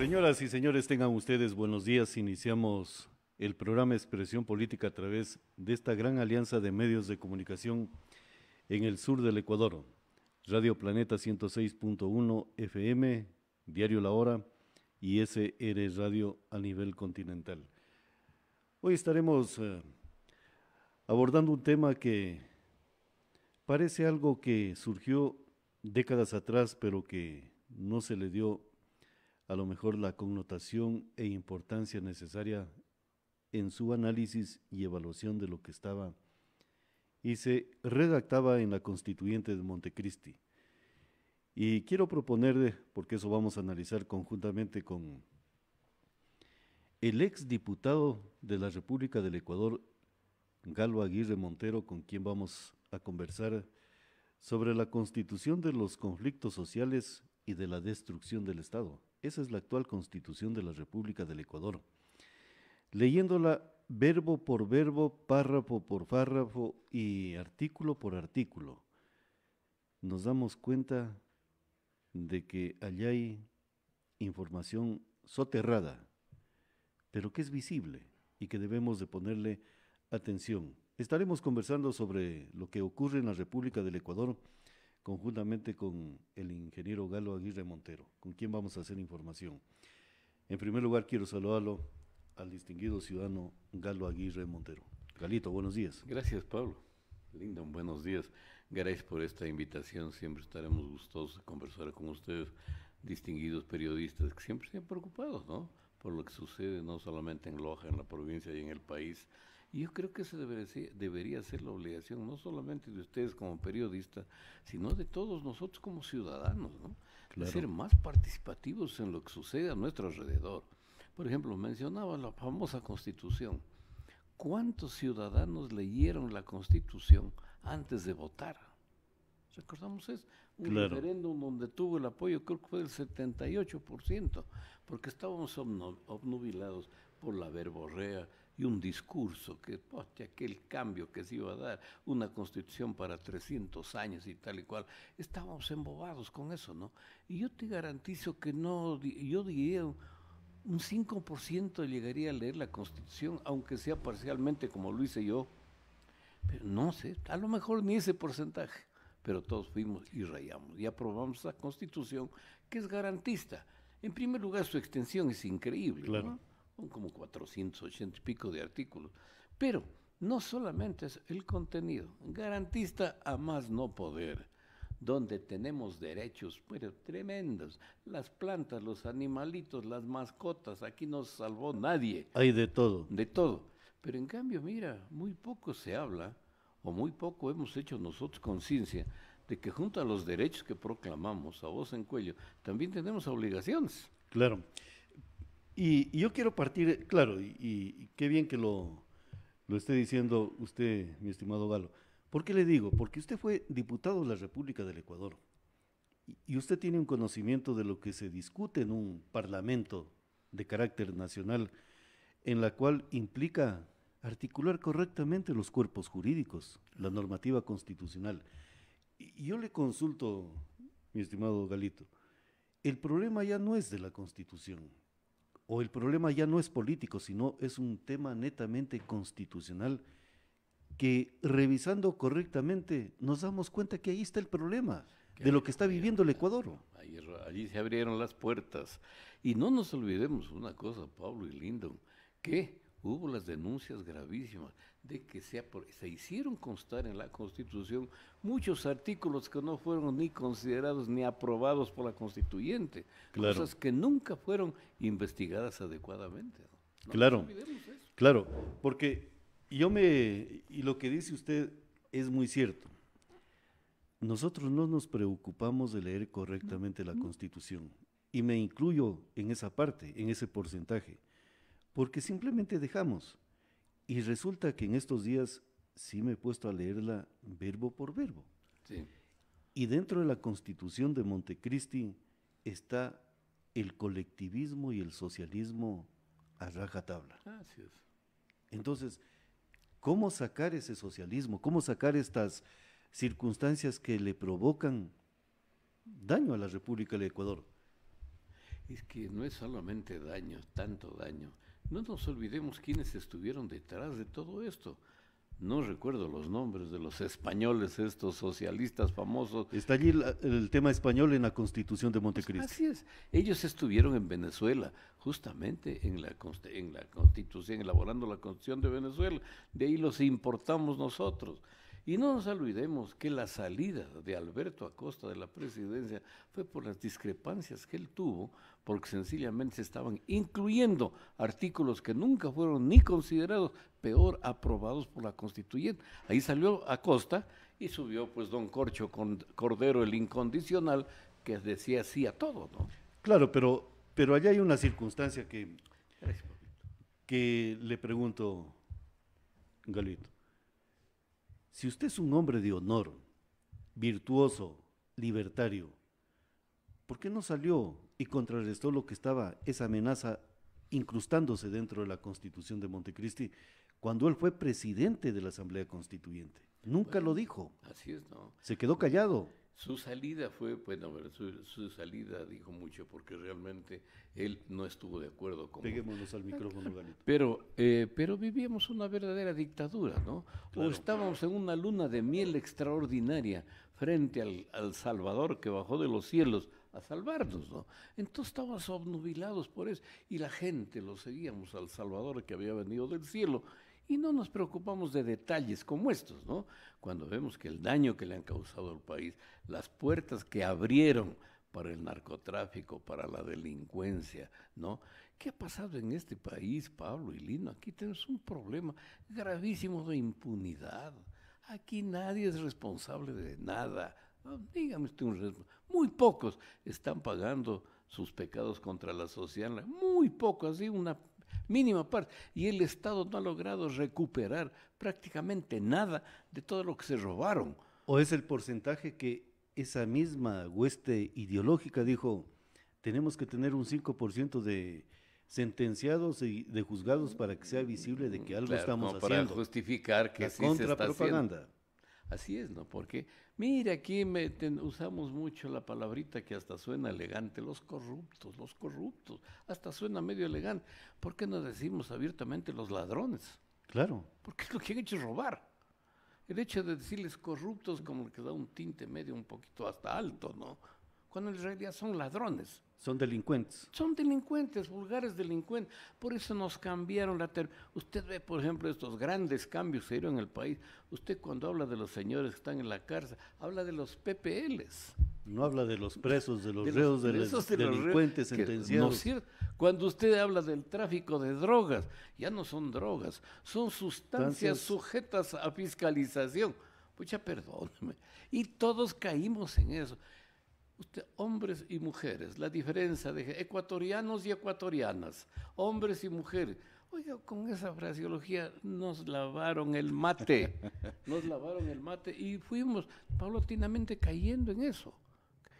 Señoras y señores, tengan ustedes buenos días. Iniciamos el programa Expresión Política a través de esta gran alianza de medios de comunicación en el sur del Ecuador. Radio Planeta 106.1 FM, Diario La Hora y SR Radio a nivel continental. Hoy estaremos eh, abordando un tema que parece algo que surgió décadas atrás, pero que no se le dio a lo mejor la connotación e importancia necesaria en su análisis y evaluación de lo que estaba y se redactaba en la constituyente de Montecristi. Y quiero proponer, porque eso vamos a analizar conjuntamente con el ex diputado de la República del Ecuador, Galo Aguirre Montero, con quien vamos a conversar sobre la constitución de los conflictos sociales y de la destrucción del Estado. Esa es la actual constitución de la República del Ecuador. Leyéndola verbo por verbo, párrafo por párrafo y artículo por artículo, nos damos cuenta de que allá hay información soterrada, pero que es visible y que debemos de ponerle atención. Estaremos conversando sobre lo que ocurre en la República del Ecuador conjuntamente con el ingeniero Galo Aguirre Montero, con quien vamos a hacer información. En primer lugar, quiero saludarlo al distinguido ciudadano Galo Aguirre Montero. Galito, buenos días. Gracias, Pablo. Linda, buenos días. Gracias por esta invitación. Siempre estaremos gustosos de conversar con ustedes, distinguidos periodistas que siempre se preocupados, ¿no? Por lo que sucede no solamente en Loja, en la provincia y en el país, yo creo que esa debería ser, debería ser la obligación, no solamente de ustedes como periodistas, sino de todos nosotros como ciudadanos, ¿no? De ser más participativos en lo que sucede a nuestro alrededor. Por ejemplo, mencionaba la famosa constitución. ¿Cuántos ciudadanos leyeron la constitución antes de votar? Recordamos es un referéndum donde tuvo el apoyo, creo que fue del 78%, porque estábamos obnubilados por la verborrea, y un discurso que poste aquel cambio que se iba a dar, una constitución para 300 años y tal y cual. Estábamos embobados con eso, ¿no? Y yo te garantizo que no, yo diría un 5% llegaría a leer la constitución, aunque sea parcialmente como lo hice yo. Pero no sé, a lo mejor ni ese porcentaje. Pero todos fuimos y rayamos y aprobamos la constitución que es garantista. En primer lugar, su extensión es increíble son como 480 y pico de artículos. Pero no solamente es el contenido, garantista a más no poder, donde tenemos derechos pero tremendos, las plantas, los animalitos, las mascotas, aquí no salvó nadie. Hay de todo. De todo. Pero en cambio, mira, muy poco se habla, o muy poco hemos hecho nosotros conciencia, de que junto a los derechos que proclamamos a voz en cuello, también tenemos obligaciones. Claro. Y, yo quiero partir, claro, y, qué bien que lo, lo esté diciendo usted, mi estimado Galo. ¿Por qué le digo? Porque usted fue diputado de la República del Ecuador y usted tiene un conocimiento de lo que se discute en un parlamento de carácter nacional, en la cual implica articular correctamente los cuerpos jurídicos, la normativa constitucional. Y yo le consulto, mi estimado Galito, el problema ya no es de la Constitución, o el problema ya no es político, sino es un tema netamente constitucional que revisando correctamente nos damos cuenta que ahí está el problema de lo que está viviendo el Ecuador. allí se abrieron las puertas. Y no nos olvidemos una cosa, Pablo y Lindo, que hubo las denuncias gravísimas de que se, se hicieron constar en la Constitución muchos artículos que no fueron ni considerados ni aprobados por la Constituyente, cosas que nunca fueron investigadas adecuadamente. claro, claro, porque yo me, y lo que dice usted es muy cierto, nosotros no nos preocupamos de leer correctamente la Constitución, y me incluyo en esa parte, en ese porcentaje, porque simplemente dejamos y resulta que en estos días sí me he puesto a leerla verbo por verbo. Y dentro de la constitución de Montecristi está el colectivismo y el socialismo a rajatabla. Entonces, ¿cómo sacar ese socialismo? ¿Cómo sacar estas circunstancias que le provocan daño a la República del Ecuador? Es que no es solamente daño, tanto daño. No nos olvidemos quiénes estuvieron detrás de todo esto. No recuerdo los nombres de los españoles, estos socialistas famosos. Está allí el tema español en la Constitución de Montecristo. Así es. Ellos estuvieron en Venezuela, justamente en la, en la Constitución, elaborando la Constitución de Venezuela. De ahí los importamos nosotros. Y no nos olvidemos que la salida de Alberto Acosta de la presidencia fue por las discrepancias que él tuvo porque sencillamente se estaban incluyendo artículos que nunca fueron ni considerados, peor aprobados por la constituyente. Ahí salió Acosta y subió pues don Corcho Cordero el incondicional que decía sí a todo, ¿no? Claro, pero pero allá hay una circunstancia que que le pregunto Galito. Si usted es un hombre de honor, virtuoso, libertario, ¿por qué no salió y contrarrestó lo que estaba, esa amenaza incrustándose dentro de la Constitución de Montecristi cuando él fue presidente de la Asamblea Constituyente. Nunca lo dijo. Así es, ¿no? Se quedó callado. Su salida fue, bueno, su, salida dijo mucho porque realmente él no estuvo de acuerdo con... Peguémonos al micrófono, Galito. Pero, eh, pero vivíamos una verdadera dictadura, ¿no? O estábamos en una luna de miel extraordinaria frente al Salvador que bajó de los cielos a salvarnos, ¿no? Entonces estábamos obnubilados por eso y la gente lo seguíamos al Salvador que había venido del cielo y no nos preocupamos de detalles como estos, ¿no? Cuando vemos que el daño que le han causado al país, las puertas que abrieron para el narcotráfico, para la delincuencia, ¿no? ¿Qué ha pasado en este país, Pablo y Lino? Aquí tenemos un problema gravísimo de impunidad. Aquí nadie es responsable de nada, Ah, dígame usted un Muy pocos están pagando sus pecados contra la sociedad, muy pocos, así una mínima parte. Y el Estado no ha logrado recuperar prácticamente nada de todo lo que se robaron. O es el porcentaje que esa misma hueste ideológica dijo, tenemos que tener un 5% de sentenciados y de juzgados para que sea visible de que algo estamos haciendo. Para justificar que la sí Se está Así es, ¿no? Porque, mire, aquí me usamos mucho la palabrita que hasta suena elegante, los corruptos, los corruptos, hasta suena medio elegante. ¿Por qué no decimos abiertamente los ladrones? Claro. Porque lo que han hecho es robar. El hecho de decirles corruptos como que da un tinte medio un poquito hasta alto, ¿no? Cuando en realidad son ladrones. Son delincuentes. Son delincuentes, vulgares delincuentes. Por eso nos cambiaron la Usted ve, por ejemplo, estos grandes cambios que dieron en el país. Usted cuando habla de los señores que están en la cárcel, habla de los PPLs. No habla de los presos, de los reos, de, delincuentes sentenciados. Cuando usted habla del tráfico de drogas, ya no son drogas, son sustancias sujetas a fiscalización. Pucha, perdóneme. Y todos caímos en eso. Usted, hombres y mujeres, la diferencia de ecuatorianos y ecuatorianas, hombres y mujeres. Oiga, con esa fraseología nos lavaron el mate, nos lavaron el mate y fuimos paulatinamente cayendo en eso.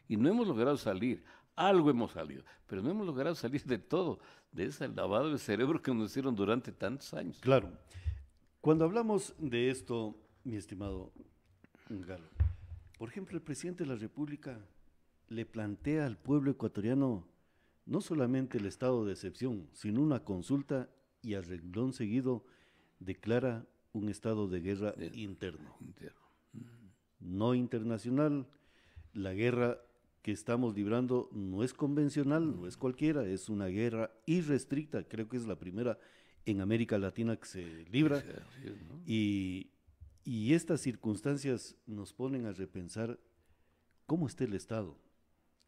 Y no hemos logrado salir, algo hemos salido, pero no hemos logrado salir de todo, de ese lavado de cerebro que nos hicieron durante tantos años. Claro. Cuando hablamos de esto, mi estimado Galo, por ejemplo, el presidente de la República le plantea al pueblo ecuatoriano no solamente el estado de excepción, sino una consulta y al renglón seguido declara un estado de guerra interno. Mm. No internacional. La guerra que estamos librando no es convencional, no es mm. cualquiera, es una guerra irrestricta, creo que es la primera en América Latina que se libra. y estas circunstancias nos ponen a repensar cómo está el Estado,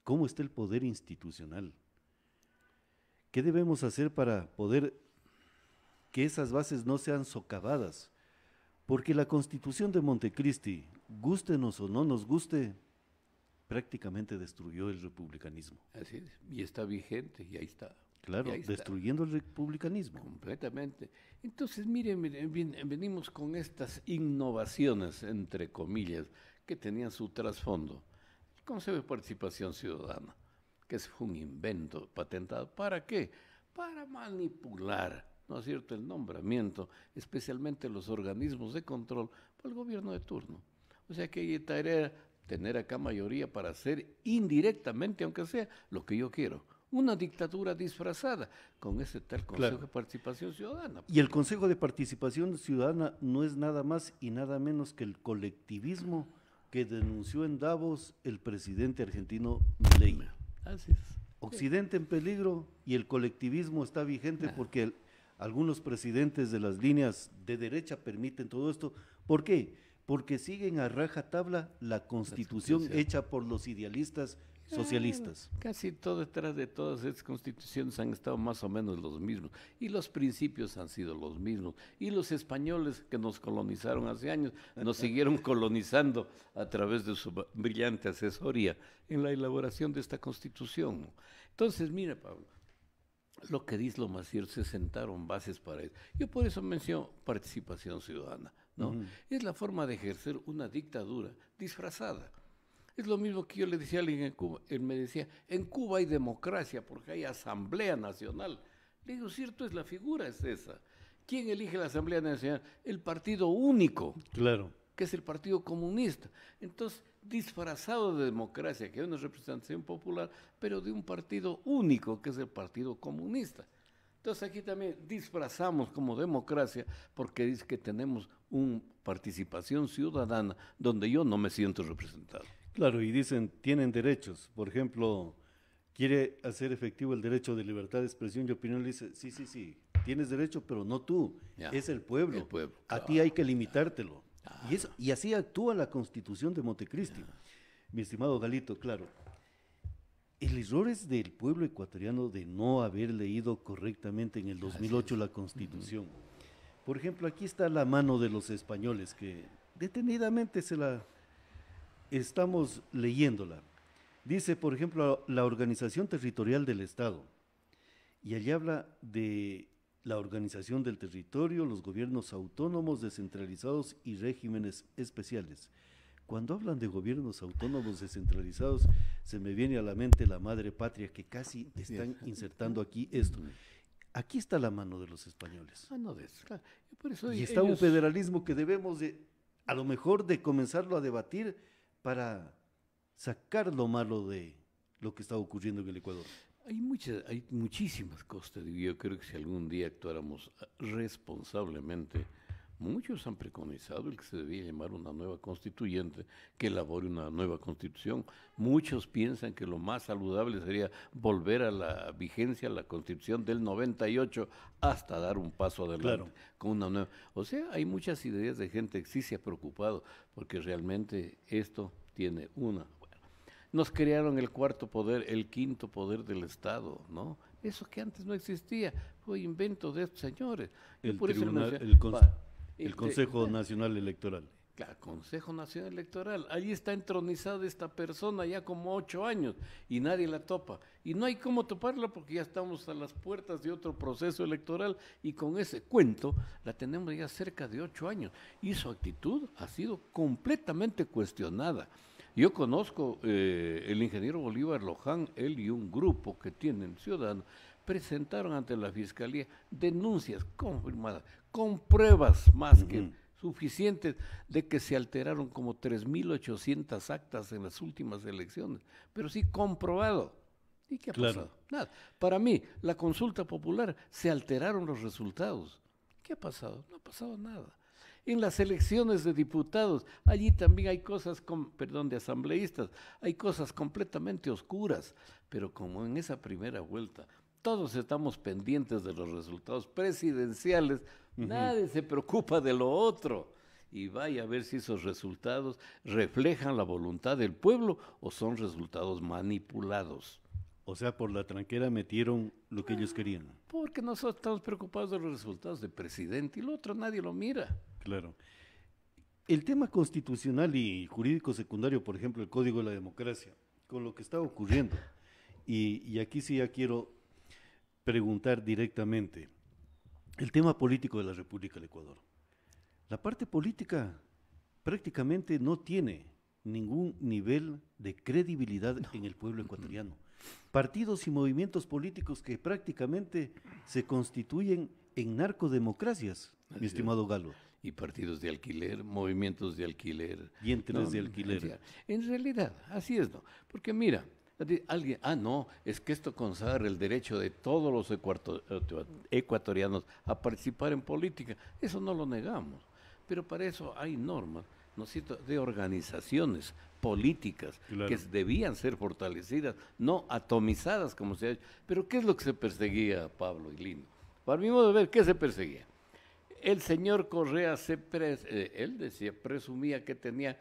¿Cómo está el poder institucional? ¿Qué debemos hacer para poder que esas bases no sean socavadas? Porque la constitución de Montecristi, gústenos o no nos guste, prácticamente destruyó el republicanismo. Así es, y está vigente, y ahí está. Claro, destruyendo el republicanismo. Completamente. Entonces, miren, venimos con estas innovaciones, entre comillas, que tenían su trasfondo Consejo de Participación Ciudadana, que es un invento patentado. ¿Para qué? Para manipular, ¿no es cierto?, el nombramiento, especialmente los organismos de control por el gobierno de turno. O sea que hay tarea tener acá mayoría para hacer indirectamente, aunque sea, lo que yo quiero. Una dictadura disfrazada con ese tal Consejo de Participación Ciudadana. Y el Consejo de Participación Ciudadana no es nada más y nada menos que el colectivismo que denunció en Davos el presidente argentino Milei. Así es. Occidente en peligro y el colectivismo está vigente porque algunos presidentes de las líneas de derecha permiten todo esto. ¿Por qué? Porque siguen a raja tabla la constitución, la constitución. hecha por los idealistas socialistas. Eh, casi todo detrás de todas estas constituciones han estado más o menos los mismos y los principios han sido los mismos y los españoles que nos colonizaron hace años nos siguieron colonizando a través de su brillante asesoría en la elaboración de esta constitución. Entonces, mira, Pablo, lo que dice lo más cierto, se sentaron bases para eso. Yo por eso menciono participación ciudadana, ¿no? Es la forma de ejercer una dictadura disfrazada es lo mismo que yo le decía a alguien en Cuba. Él me decía, en Cuba hay democracia porque hay Asamblea Nacional. Le digo, cierto es la figura, es esa. ¿Quién elige la Asamblea Nacional? El partido único. Claro. Que es el Partido Comunista. Entonces, disfrazado de democracia, que es una representación popular, pero de un partido único, que es el Partido Comunista. Entonces aquí también disfrazamos como democracia porque dice que tenemos una participación ciudadana donde yo no me siento representado. Claro, y dicen, tienen derechos. Por ejemplo, quiere hacer efectivo el derecho de libertad de expresión y opinión. dice, sí, sí, sí, tienes derecho, pero no tú, es el pueblo. A ti hay que limitártelo. Y, eso, y así actúa la constitución de Montecristi. Mi estimado Galito, claro. El error es del pueblo ecuatoriano de no haber leído correctamente en el 2008 la constitución. Por ejemplo, aquí está la mano de los españoles que detenidamente se la estamos leyéndola. Dice, por ejemplo, la organización territorial del Estado. Y allí habla de la organización del territorio, los gobiernos autónomos, descentralizados y regímenes especiales. Cuando hablan de gobiernos autónomos descentralizados, se me viene a la mente la madre patria, que casi están insertando aquí esto. Mm. Aquí está la mano de los españoles. Ah, y e está un federalismo que debemos, de, a lo mejor, de comenzarlo a debatir para sacar lo malo de lo que está ocurriendo en el Ecuador? Hay, muchas, hay muchísimas cosas. Yo creo que si algún día actuáramos responsablemente, Muchos han preconizado el que se debía llamar una nueva constituyente que elabore una nueva constitución. Muchos piensan que lo más saludable sería volver a la vigencia, la constitución del 98, hasta dar un paso adelante con una nueva. O sea, hay muchas ideas de gente que sí se ha preocupado, porque realmente esto tiene una. nos crearon el cuarto poder, el quinto poder del Estado, ¿no? Eso que antes no existía, fue invento de estos señores. El, el, el Consejo Nacional Electoral. El Consejo Nacional Electoral. Allí está entronizada esta persona ya como ocho años y nadie la topa. Y no hay cómo toparla porque ya estamos a las puertas de otro proceso electoral y con ese cuento la tenemos ya cerca de ocho años. Y su actitud ha sido completamente cuestionada. Yo conozco eh, el ingeniero Bolívar Loján, él y un grupo que tienen ciudadanos presentaron ante la Fiscalía denuncias confirmadas con pruebas más que suficientes de que se alteraron como 3.800 actas en las últimas elecciones, pero sí comprobado. ¿Y qué ha pasado? Nada. Para mí, la consulta popular, se alteraron los resultados. ¿Qué ha pasado? No ha pasado nada. En las elecciones de diputados, allí también hay cosas, perdón, de asambleístas, hay cosas completamente oscuras, pero como en esa primera vuelta todos estamos pendientes de los resultados presidenciales, Nadie se preocupa de lo otro. Y vaya a ver si esos resultados reflejan la voluntad del pueblo o son resultados manipulados. O sea, por la tranquera metieron lo que ellos ah, querían. Porque nosotros estamos preocupados de los resultados del presidente y lo otro nadie lo mira. Claro. El tema constitucional y jurídico secundario, por ejemplo, el Código de la Democracia, con lo que está ocurriendo. Y, y aquí sí ya quiero preguntar directamente el tema político de la República del Ecuador. La parte política prácticamente no tiene ningún nivel de credibilidad en el pueblo ecuatoriano. Partidos y movimientos políticos que prácticamente se constituyen en narcodemocracias, mi estimado Galo. Y partidos de alquiler, movimientos de alquiler. Y entres de alquiler. En realidad, así es, ¿no? Porque mira, Alguien, ah, no, es que esto consagra el derecho de todos los ecuatorianos a participar en política. Eso no lo negamos. Pero para eso hay normas, ¿no es cierto?, de organizaciones políticas que debían ser fortalecidas, no atomizadas como se ha hecho. Pero ¿qué es lo que se perseguía, Pablo y Lino? Para mi modo de ver, ¿qué se perseguía? El señor Correa, se eh, él decía, presumía que tenía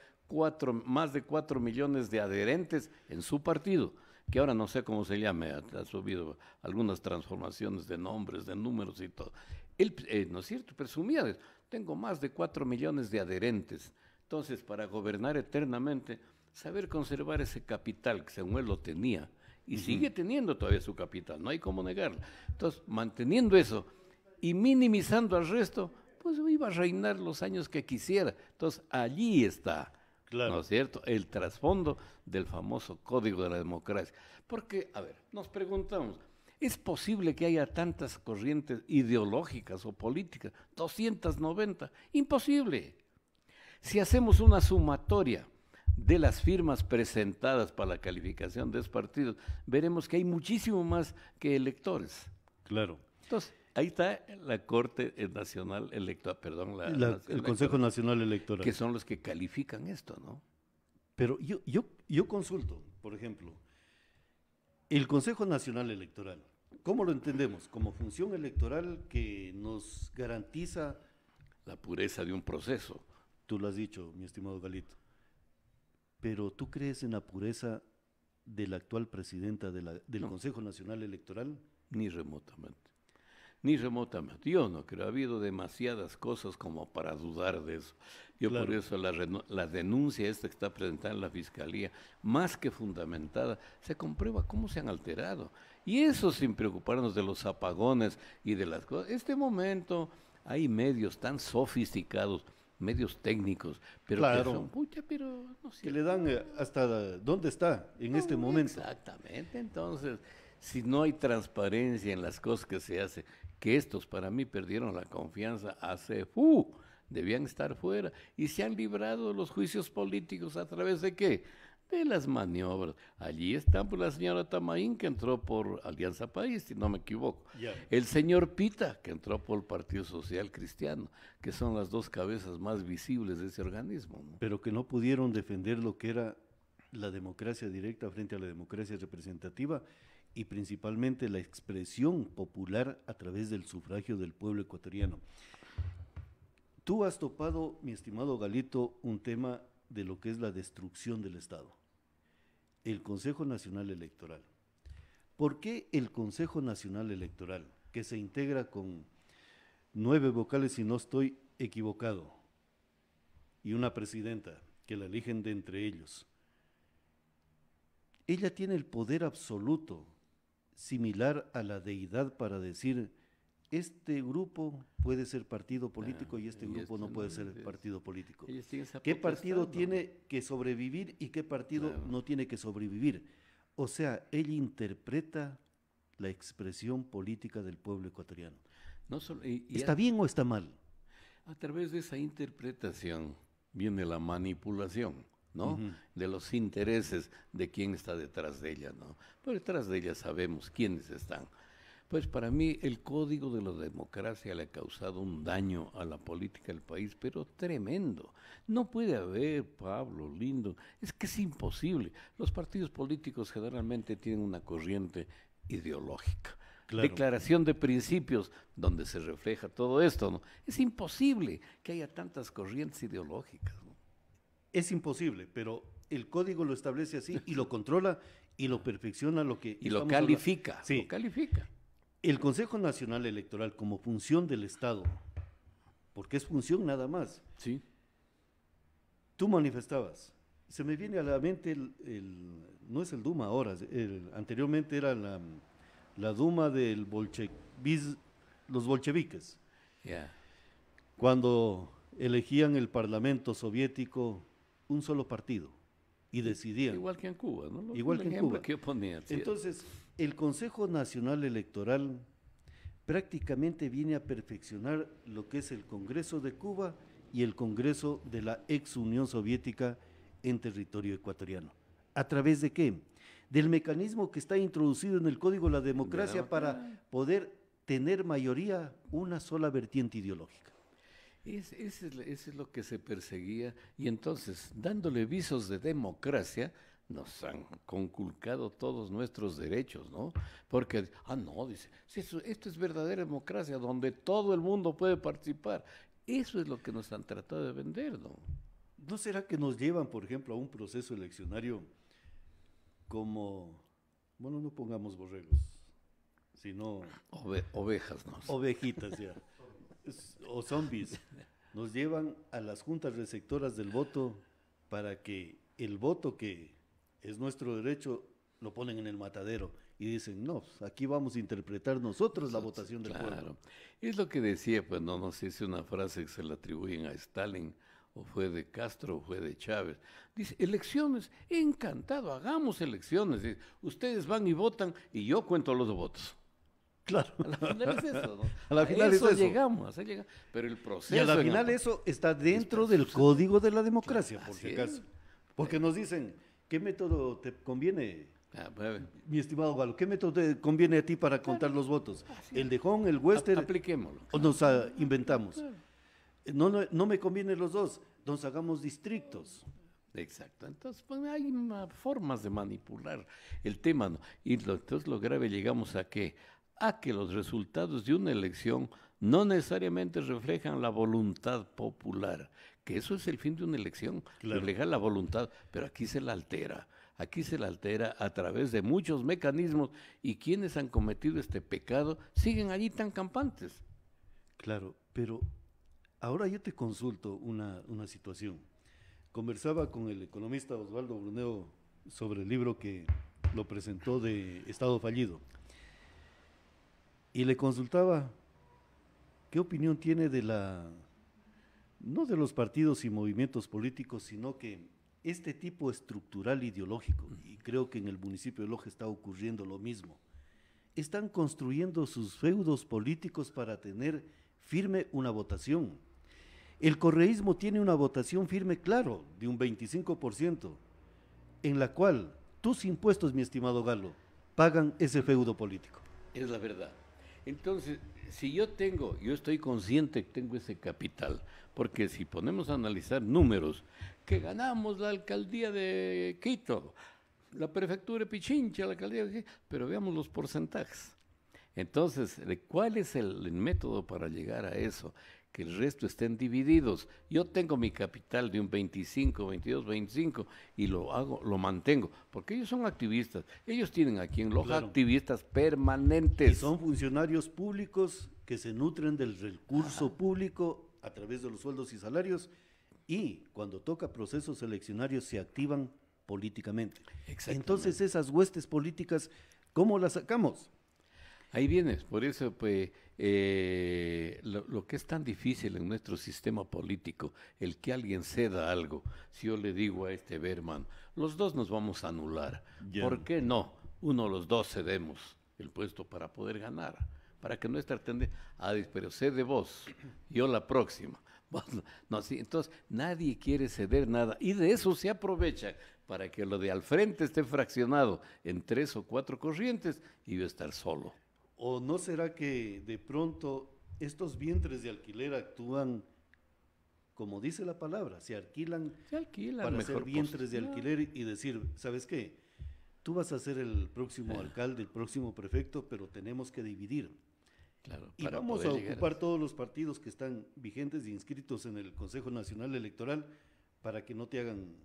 más de 4 millones de adherentes en su partido, que ahora no sé cómo se llame, ha, subido algunas transformaciones de nombres, de números y todo. Él, eh, ¿no es cierto? Presumía, tengo más de 4 millones de adherentes. Entonces, para gobernar eternamente, saber conservar ese capital que según él lo tenía, y sigue teniendo todavía su capital, no hay cómo negarlo. Entonces, manteniendo eso y minimizando al resto, pues iba a reinar los años que quisiera. Entonces, allí está ¿No es cierto? El trasfondo del famoso Código de la Democracia. Porque, a ver, nos preguntamos, ¿es posible que haya tantas corrientes ideológicas o políticas? 290. Imposible. Si hacemos una sumatoria de las firmas presentadas para la calificación de los partidos, veremos que hay muchísimo más que electores. Claro. Entonces, Ahí está la Corte Nacional Electoral, perdón, la, el Consejo Nacional Electoral. Que son los que califican esto, ¿no? Pero yo, yo, yo consulto, por ejemplo, el Consejo Nacional Electoral, ¿cómo lo entendemos? Como función electoral que nos garantiza... La pureza de un proceso. Tú lo has dicho, mi estimado Galito. Pero ¿tú crees en la pureza de la actual presidenta del Consejo Nacional Electoral? Ni remotamente ni remotamente. Yo no creo, ha habido demasiadas cosas como para dudar de eso. Yo por eso la, denuncia esta que está presentada en la Fiscalía, más que fundamentada, se comprueba cómo se han alterado. Y eso sin preocuparnos de los apagones y de las cosas. Este momento hay medios tan sofisticados medios técnicos, pero que le dan eh, hasta dónde está en este ah, momento. Exactamente, entonces, si no hay transparencia en las cosas que se hacen, que estos para mí perdieron la confianza hace, uh, debían estar fuera y se han librado los juicios políticos a través de qué? De las maniobras. Allí están por pues, la señora Tamaín, que entró por Alianza País, si no me equivoco. El señor Pita, que entró por el Partido Social Cristiano, que son las dos cabezas más visibles de ese organismo. Pero que no pudieron defender lo que era la democracia directa frente a la democracia representativa y principalmente la expresión popular a través del sufragio del pueblo ecuatoriano. Tú has topado, mi estimado Galito, un tema de lo que es la destrucción del Estado, el Consejo Nacional Electoral. ¿Por qué el Consejo Nacional Electoral, que se integra con nueve vocales, si no estoy equivocado, y una presidenta que la eligen de entre ellos, ella tiene el poder absoluto similar a la deidad para decir, este grupo puede ser partido ah, político y este grupo este no puede ser partido político. ¿Qué partido tiene que sobrevivir y qué partido no tiene que sobrevivir? O sea, él interpreta la expresión política del pueblo ecuatoriano. No ¿Está bien o está mal? A través de esa interpretación viene la manipulación. De los intereses de quién está detrás de ella, ¿no? Pero detrás de ella sabemos quiénes están. Pues para mí el código de la democracia le ha causado un daño a la política del país, pero tremendo. No puede haber, Pablo, lindo, es que es imposible. Los partidos políticos generalmente tienen una corriente ideológica. Declaración de principios donde se refleja todo esto. ¿no? Es imposible que haya tantas corrientes ideológicas es imposible, pero el código lo establece así y lo controla y lo perfecciona lo que... Y lo califica, sí. lo califica. El Consejo Nacional Electoral como función del Estado, porque es función nada más. Sí. Tú manifestabas. Se me viene a la mente el, no es el Duma ahora, el, anteriormente era la, Duma del bolchevis, los bolcheviques. Ya. Cuando elegían el parlamento soviético un solo partido y decidían. Igual que en Cuba, ¿no? Igual que en Cuba. Entonces, el Consejo Nacional Electoral prácticamente viene a perfeccionar lo que es el Congreso de Cuba y el Congreso de la ex Unión Soviética en territorio ecuatoriano. ¿A través de qué? Del mecanismo que está introducido en el Código de la Democracia para poder tener mayoría una sola vertiente ideológica. Es, es, lo que se perseguía. Y entonces, dándole visos de democracia, nos han conculcado todos nuestros derechos, ¿no? Porque, ah, no, dice, esto, es verdadera democracia, donde todo el mundo puede participar. Eso es lo que nos han tratado de vender, ¿no? ¿No será que nos llevan, por ejemplo, a un proceso eleccionario como, bueno, no pongamos borregos, sino... ovejas, ¿no? Ovejitas, ya o zombies, nos llevan a las juntas receptoras del voto para que el voto que es nuestro derecho lo ponen en el matadero y dicen, no, aquí vamos a interpretar nosotros la votación del pueblo. Es lo que decía, pues no, no sé si es una frase que se le atribuyen a Stalin o fue de Castro o fue de Chávez. Dice, elecciones, encantado, hagamos elecciones. ustedes van y votan y yo cuento los votos. Claro. A la final es eso. ¿no? A Llegamos, Pero el proceso. Y a la final eso está dentro del código de la democracia, por si acaso. Porque nos dicen, ¿qué método te conviene? Ah, mi estimado Valo, ¿qué método te conviene a ti para contar los votos? El de dejón, el western? Apliquémoslo. ¿O nos ah, inventamos? No, me convienen los dos, nos hagamos distritos. Exacto. Entonces, pues, hay formas de manipular el tema. ¿no? Y entonces lo grave llegamos a que a que los resultados de una elección no necesariamente reflejan la voluntad popular, que eso es el fin de una elección, reflejar la voluntad, pero aquí se la altera, aquí se la altera a través de muchos mecanismos y quienes han cometido este pecado siguen allí tan campantes. Claro, pero ahora yo te consulto una, una situación. Conversaba con el economista Osvaldo Bruneo sobre el libro que lo presentó de Estado Fallido y le consultaba qué opinión tiene de la, no de los partidos y movimientos políticos, sino que este tipo estructural ideológico, y creo que en el municipio de Loja está ocurriendo lo mismo, están construyendo sus feudos políticos para tener firme una votación. El correísmo tiene una votación firme, claro, de un 25%, en la cual tus impuestos, mi estimado Galo, pagan ese feudo político. Es la verdad. Entonces, si yo tengo, yo estoy consciente que tengo ese capital, porque si ponemos a analizar números, que ganamos la alcaldía de Quito, la prefectura de Pichincha, la alcaldía de Quito, pero veamos los porcentajes. Entonces, ¿cuál es el, método para llegar a eso? que el resto estén divididos. Yo tengo mi capital de un 25, 22, 25 y lo hago, lo mantengo, porque ellos son activistas. Ellos tienen aquí en los activistas permanentes. Y son funcionarios públicos que se nutren del recurso público a través de los sueldos y salarios y cuando toca procesos eleccionarios, se activan políticamente. Entonces esas huestes políticas, ¿cómo las sacamos? Ahí vienes, por eso pues, eh, lo, que es tan difícil en nuestro sistema político, el que alguien ceda algo, si yo le digo a este Berman, los dos nos vamos a anular, ¿por qué no? Uno los dos cedemos el puesto para poder ganar, para que no estar tendencia, ah, pero cede vos, yo la próxima. No, entonces nadie quiere ceder nada y de eso se aprovecha para que lo de al frente esté fraccionado en tres o cuatro corrientes y yo estar solo. ¿O no será que de pronto estos vientres de alquiler actúan como dice la palabra? Se alquilan, para ser vientres de alquiler y decir, ¿sabes qué? Tú vas a ser el próximo ah. alcalde, el próximo prefecto, pero tenemos que dividir. Claro, y vamos a ocupar todos los partidos que están vigentes e inscritos en el Consejo Nacional Electoral para que no te hagan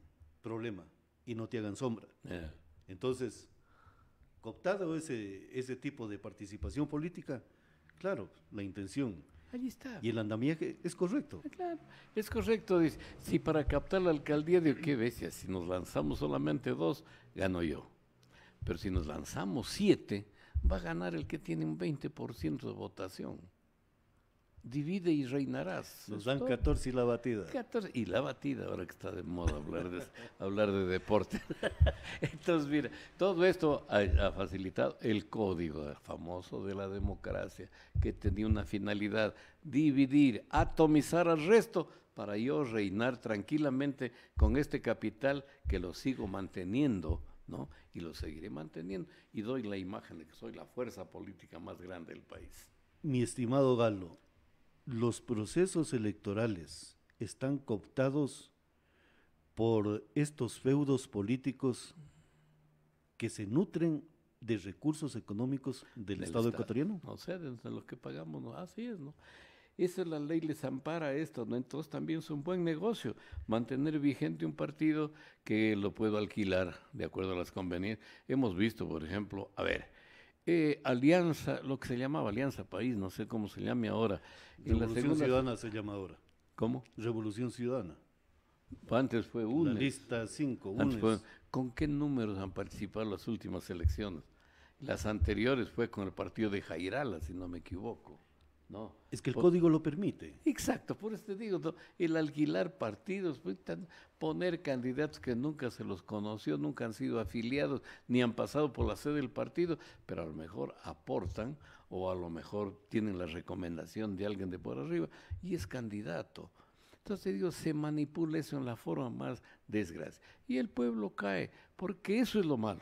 problema y no te hagan sombra. Entonces, cooptado ese, ese tipo de participación política, claro, la intención. Ahí está. Y el andamiaje es correcto. Ah, claro, es correcto. Dice, si para captar la alcaldía de qué bestia, si nos lanzamos solamente dos, gano yo. Pero si nos lanzamos siete, va a ganar el que tiene un 20% de votación divide y reinarás. Nos dan 14 y la batida. 14 y la batida, ahora que está de moda hablar de, hablar de deporte. Entonces, mira, todo esto ha, facilitado el código famoso de la democracia, que tenía una finalidad, dividir, atomizar al resto para yo reinar tranquilamente con este capital que lo sigo manteniendo. ¿no? Y lo seguiré manteniendo y doy la imagen de que soy la fuerza política más grande del país. Mi estimado Galo, los procesos electorales están cooptados por estos feudos políticos que se nutren de recursos económicos del, Estado, ecuatoriano. O sea, de los que pagamos, ¿no? así es, ¿no? Esa es la ley, les ampara esto, ¿no? Entonces también es un buen negocio mantener vigente un partido que lo puedo alquilar de acuerdo a las conveniencias. Hemos visto, por ejemplo, a ver, eh, Alianza, lo que se llamaba Alianza País, no sé cómo se llame ahora. Revolución Ciudadana se llama ahora. ¿Cómo? Revolución Ciudadana. Antes fue UNES. lista 5, ¿Con qué números han participado las últimas elecciones? Las anteriores fue con el partido de Jairala, si no me equivoco. ¿no? Es que el código lo permite. Exacto, por eso te digo, el alquilar partidos, pues, poner candidatos que nunca se los conoció, nunca han sido afiliados, ni han pasado por la sede del partido, pero a lo mejor aportan o a lo mejor tienen la recomendación de alguien de por arriba y es candidato. Entonces te digo, se manipula eso en la forma más desgracia. Y el pueblo cae, porque eso es lo malo.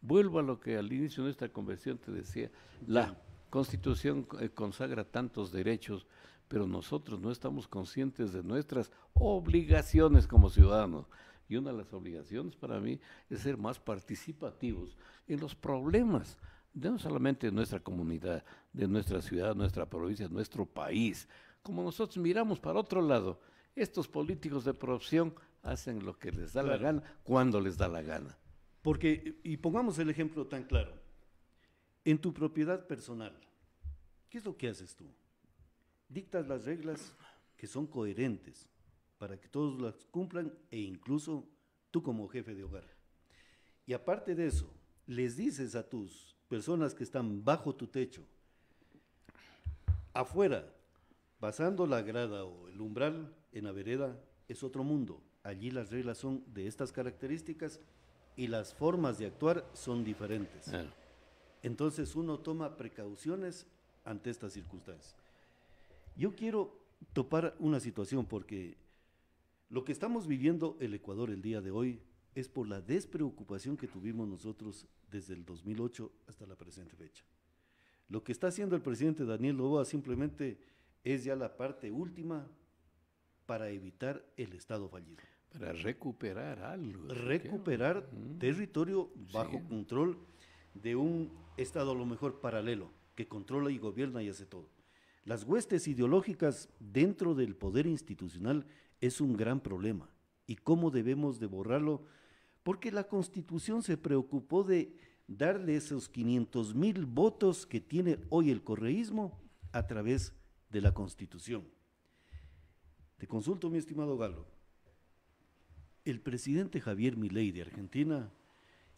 Vuelvo a lo que al inicio de nuestra conversión te decía, la Constitución eh, consagra tantos derechos, pero nosotros no estamos conscientes de nuestras obligaciones como ciudadanos. Y una de las obligaciones para mí es ser más participativos en los problemas, de no solamente de nuestra comunidad, de nuestra ciudad, nuestra provincia, nuestro país. Como nosotros miramos para otro lado, estos políticos de corrupción hacen lo que les da la gana cuando les da la gana. Porque, y pongamos el ejemplo tan claro, en tu propiedad personal, ¿qué es lo que haces tú? Dictas las reglas que son coherentes para que todos las cumplan e incluso tú como jefe de hogar. Y aparte de eso, les dices a tus personas que están bajo tu techo, afuera, pasando la grada o el umbral en la vereda, es otro mundo. Allí las reglas son de estas características y las formas de actuar son diferentes. Entonces uno toma precauciones ante estas circunstancias. Yo quiero topar una situación porque lo que estamos viviendo el Ecuador el día de hoy es por la despreocupación que tuvimos nosotros desde el 2008 hasta la presente fecha. Lo que está haciendo el presidente Daniel Loboa simplemente es ya la parte última para evitar el Estado fallido. Para recuperar algo. Recuperar territorio bajo control de un Estado a lo mejor paralelo, que controla y gobierna y hace todo. Las huestes ideológicas dentro del poder institucional es un gran problema. ¿Y cómo debemos de borrarlo? Porque la Constitución se preocupó de darle esos 500 mil votos que tiene hoy el correísmo a través de la Constitución. Te consulto, mi estimado Galo. El presidente Javier Milei de Argentina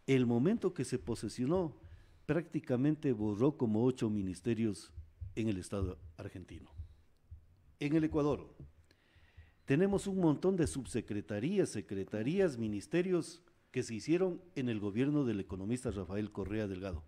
el momento que se posesionó, prácticamente borró como ocho ministerios en el Estado argentino. En el Ecuador, tenemos un montón de subsecretarías, secretarías, ministerios que se hicieron en el gobierno del economista Rafael Correa Delgado.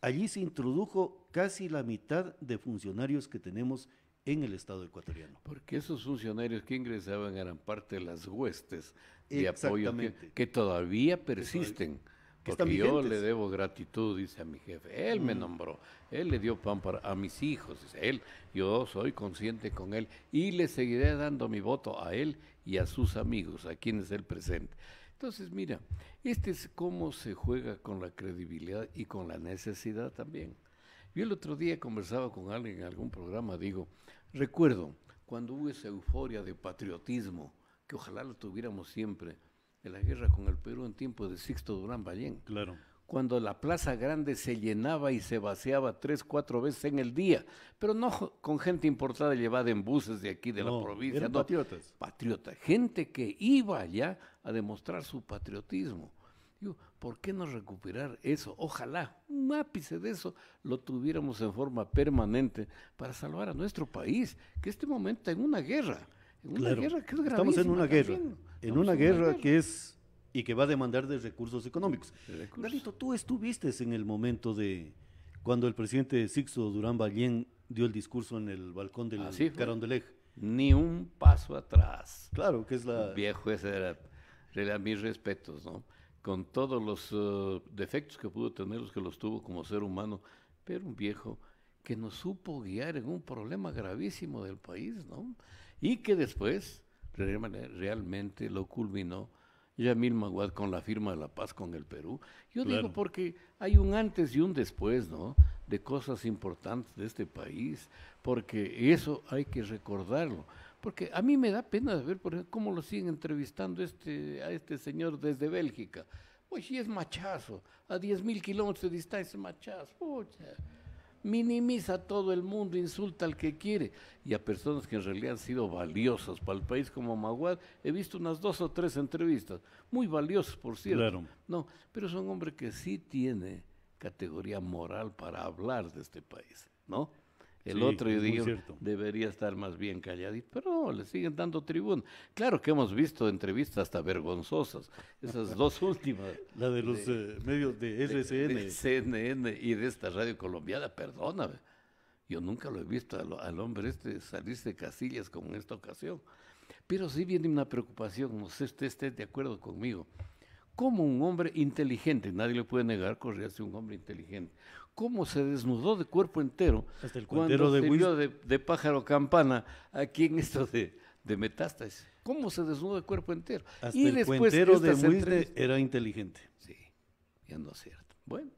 Allí se introdujo casi la mitad de funcionarios que tenemos en el Estado ecuatoriano. Porque esos funcionarios que ingresaban eran parte de las huestes de apoyo que, todavía persisten. Que yo le debo gratitud, dice a mi jefe. Él me mm. nombró, él le dio pan para, a mis hijos, dice él. Yo soy consciente con él y le seguiré dando mi voto a él y a sus amigos, a quienes él presente. Entonces, mira, este es cómo se juega con la credibilidad y con la necesidad también. Yo el otro día conversaba con alguien en algún programa, digo, recuerdo cuando hubo esa euforia de patriotismo, que ojalá lo tuviéramos siempre de la guerra con el Perú en tiempo de Sixto Durán Ballén. Claro. Cuando la Plaza Grande se llenaba y se vaciaba tres, cuatro veces en el día, pero no con gente importada llevada en buses de aquí de la provincia. no, patriotas. Patriota, gente que iba allá a demostrar su patriotismo. Digo, ¿por qué no recuperar eso? Ojalá un ápice de eso lo tuviéramos en forma permanente para salvar a nuestro país, que este momento en una guerra Estamos en una guerra. En una, guerra, que es y que va a demandar de recursos económicos. Dalito tú estuviste en el momento de cuando el presidente Sixto Durán Ballén dio el discurso en el balcón del la Carondeleg. Ni un paso atrás. Claro, que es la... Viejo, ese era, mis respetos, ¿no? Con todos los uh, defectos que pudo tener, los que los tuvo como ser humano, pero un viejo que nos supo guiar en un problema gravísimo del país, ¿no? Y que después realmente lo culminó Yamil Maguad con la firma de la paz con el Perú. Yo digo porque hay un antes y un después, ¿no? De cosas importantes de este país, porque eso hay que recordarlo. Porque a mí me da pena ver por ejemplo, cómo lo siguen entrevistando este, a este señor desde Bélgica. Oye, pues es machazo, a 10.000 kilómetros de distancia, es machazo minimiza a todo el mundo, insulta al que quiere. Y a personas que en realidad han sido valiosas para el país como Maguad, he visto unas dos o tres entrevistas, muy valiosas por cierto. No, pero es un hombre que sí tiene categoría moral para hablar de este país, ¿no? El otro, yo digo, debería estar más bien calladito, pero no, le siguen dando tribuna. Claro que hemos visto entrevistas hasta vergonzosas, esas dos últimas. La de los eh, medios de RCN. CNN y de esta radio colombiana, perdóname. Yo nunca lo he visto al, hombre este salirse de casillas como en esta ocasión. Pero sí viene una preocupación, no sé si usted esté de acuerdo conmigo. Como un hombre inteligente, nadie le puede negar correrse un hombre inteligente, cómo se desnudó de cuerpo entero Hasta el cuando de se de, pájaro campana aquí en esto de, metástasis. Cómo se desnudó de cuerpo entero. Hasta y el después cuentero de era inteligente. Sí, no es cierto. Bueno,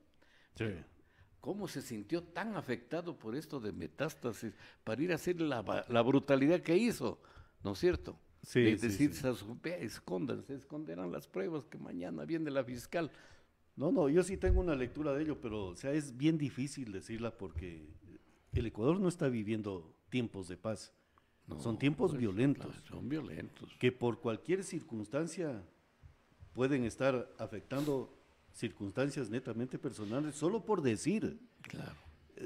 ¿cómo se sintió tan afectado por esto de metástasis para ir a hacer la, brutalidad que hizo? ¿No es cierto? es decir, sí, esconderán las pruebas que mañana viene la fiscal. No, no, yo sí tengo una lectura de ello, pero sea, es bien difícil decirla porque el Ecuador no está viviendo tiempos de paz. son tiempos pues, violentos. son violentos. Que por cualquier circunstancia pueden estar afectando circunstancias netamente personales, solo por decir. Claro.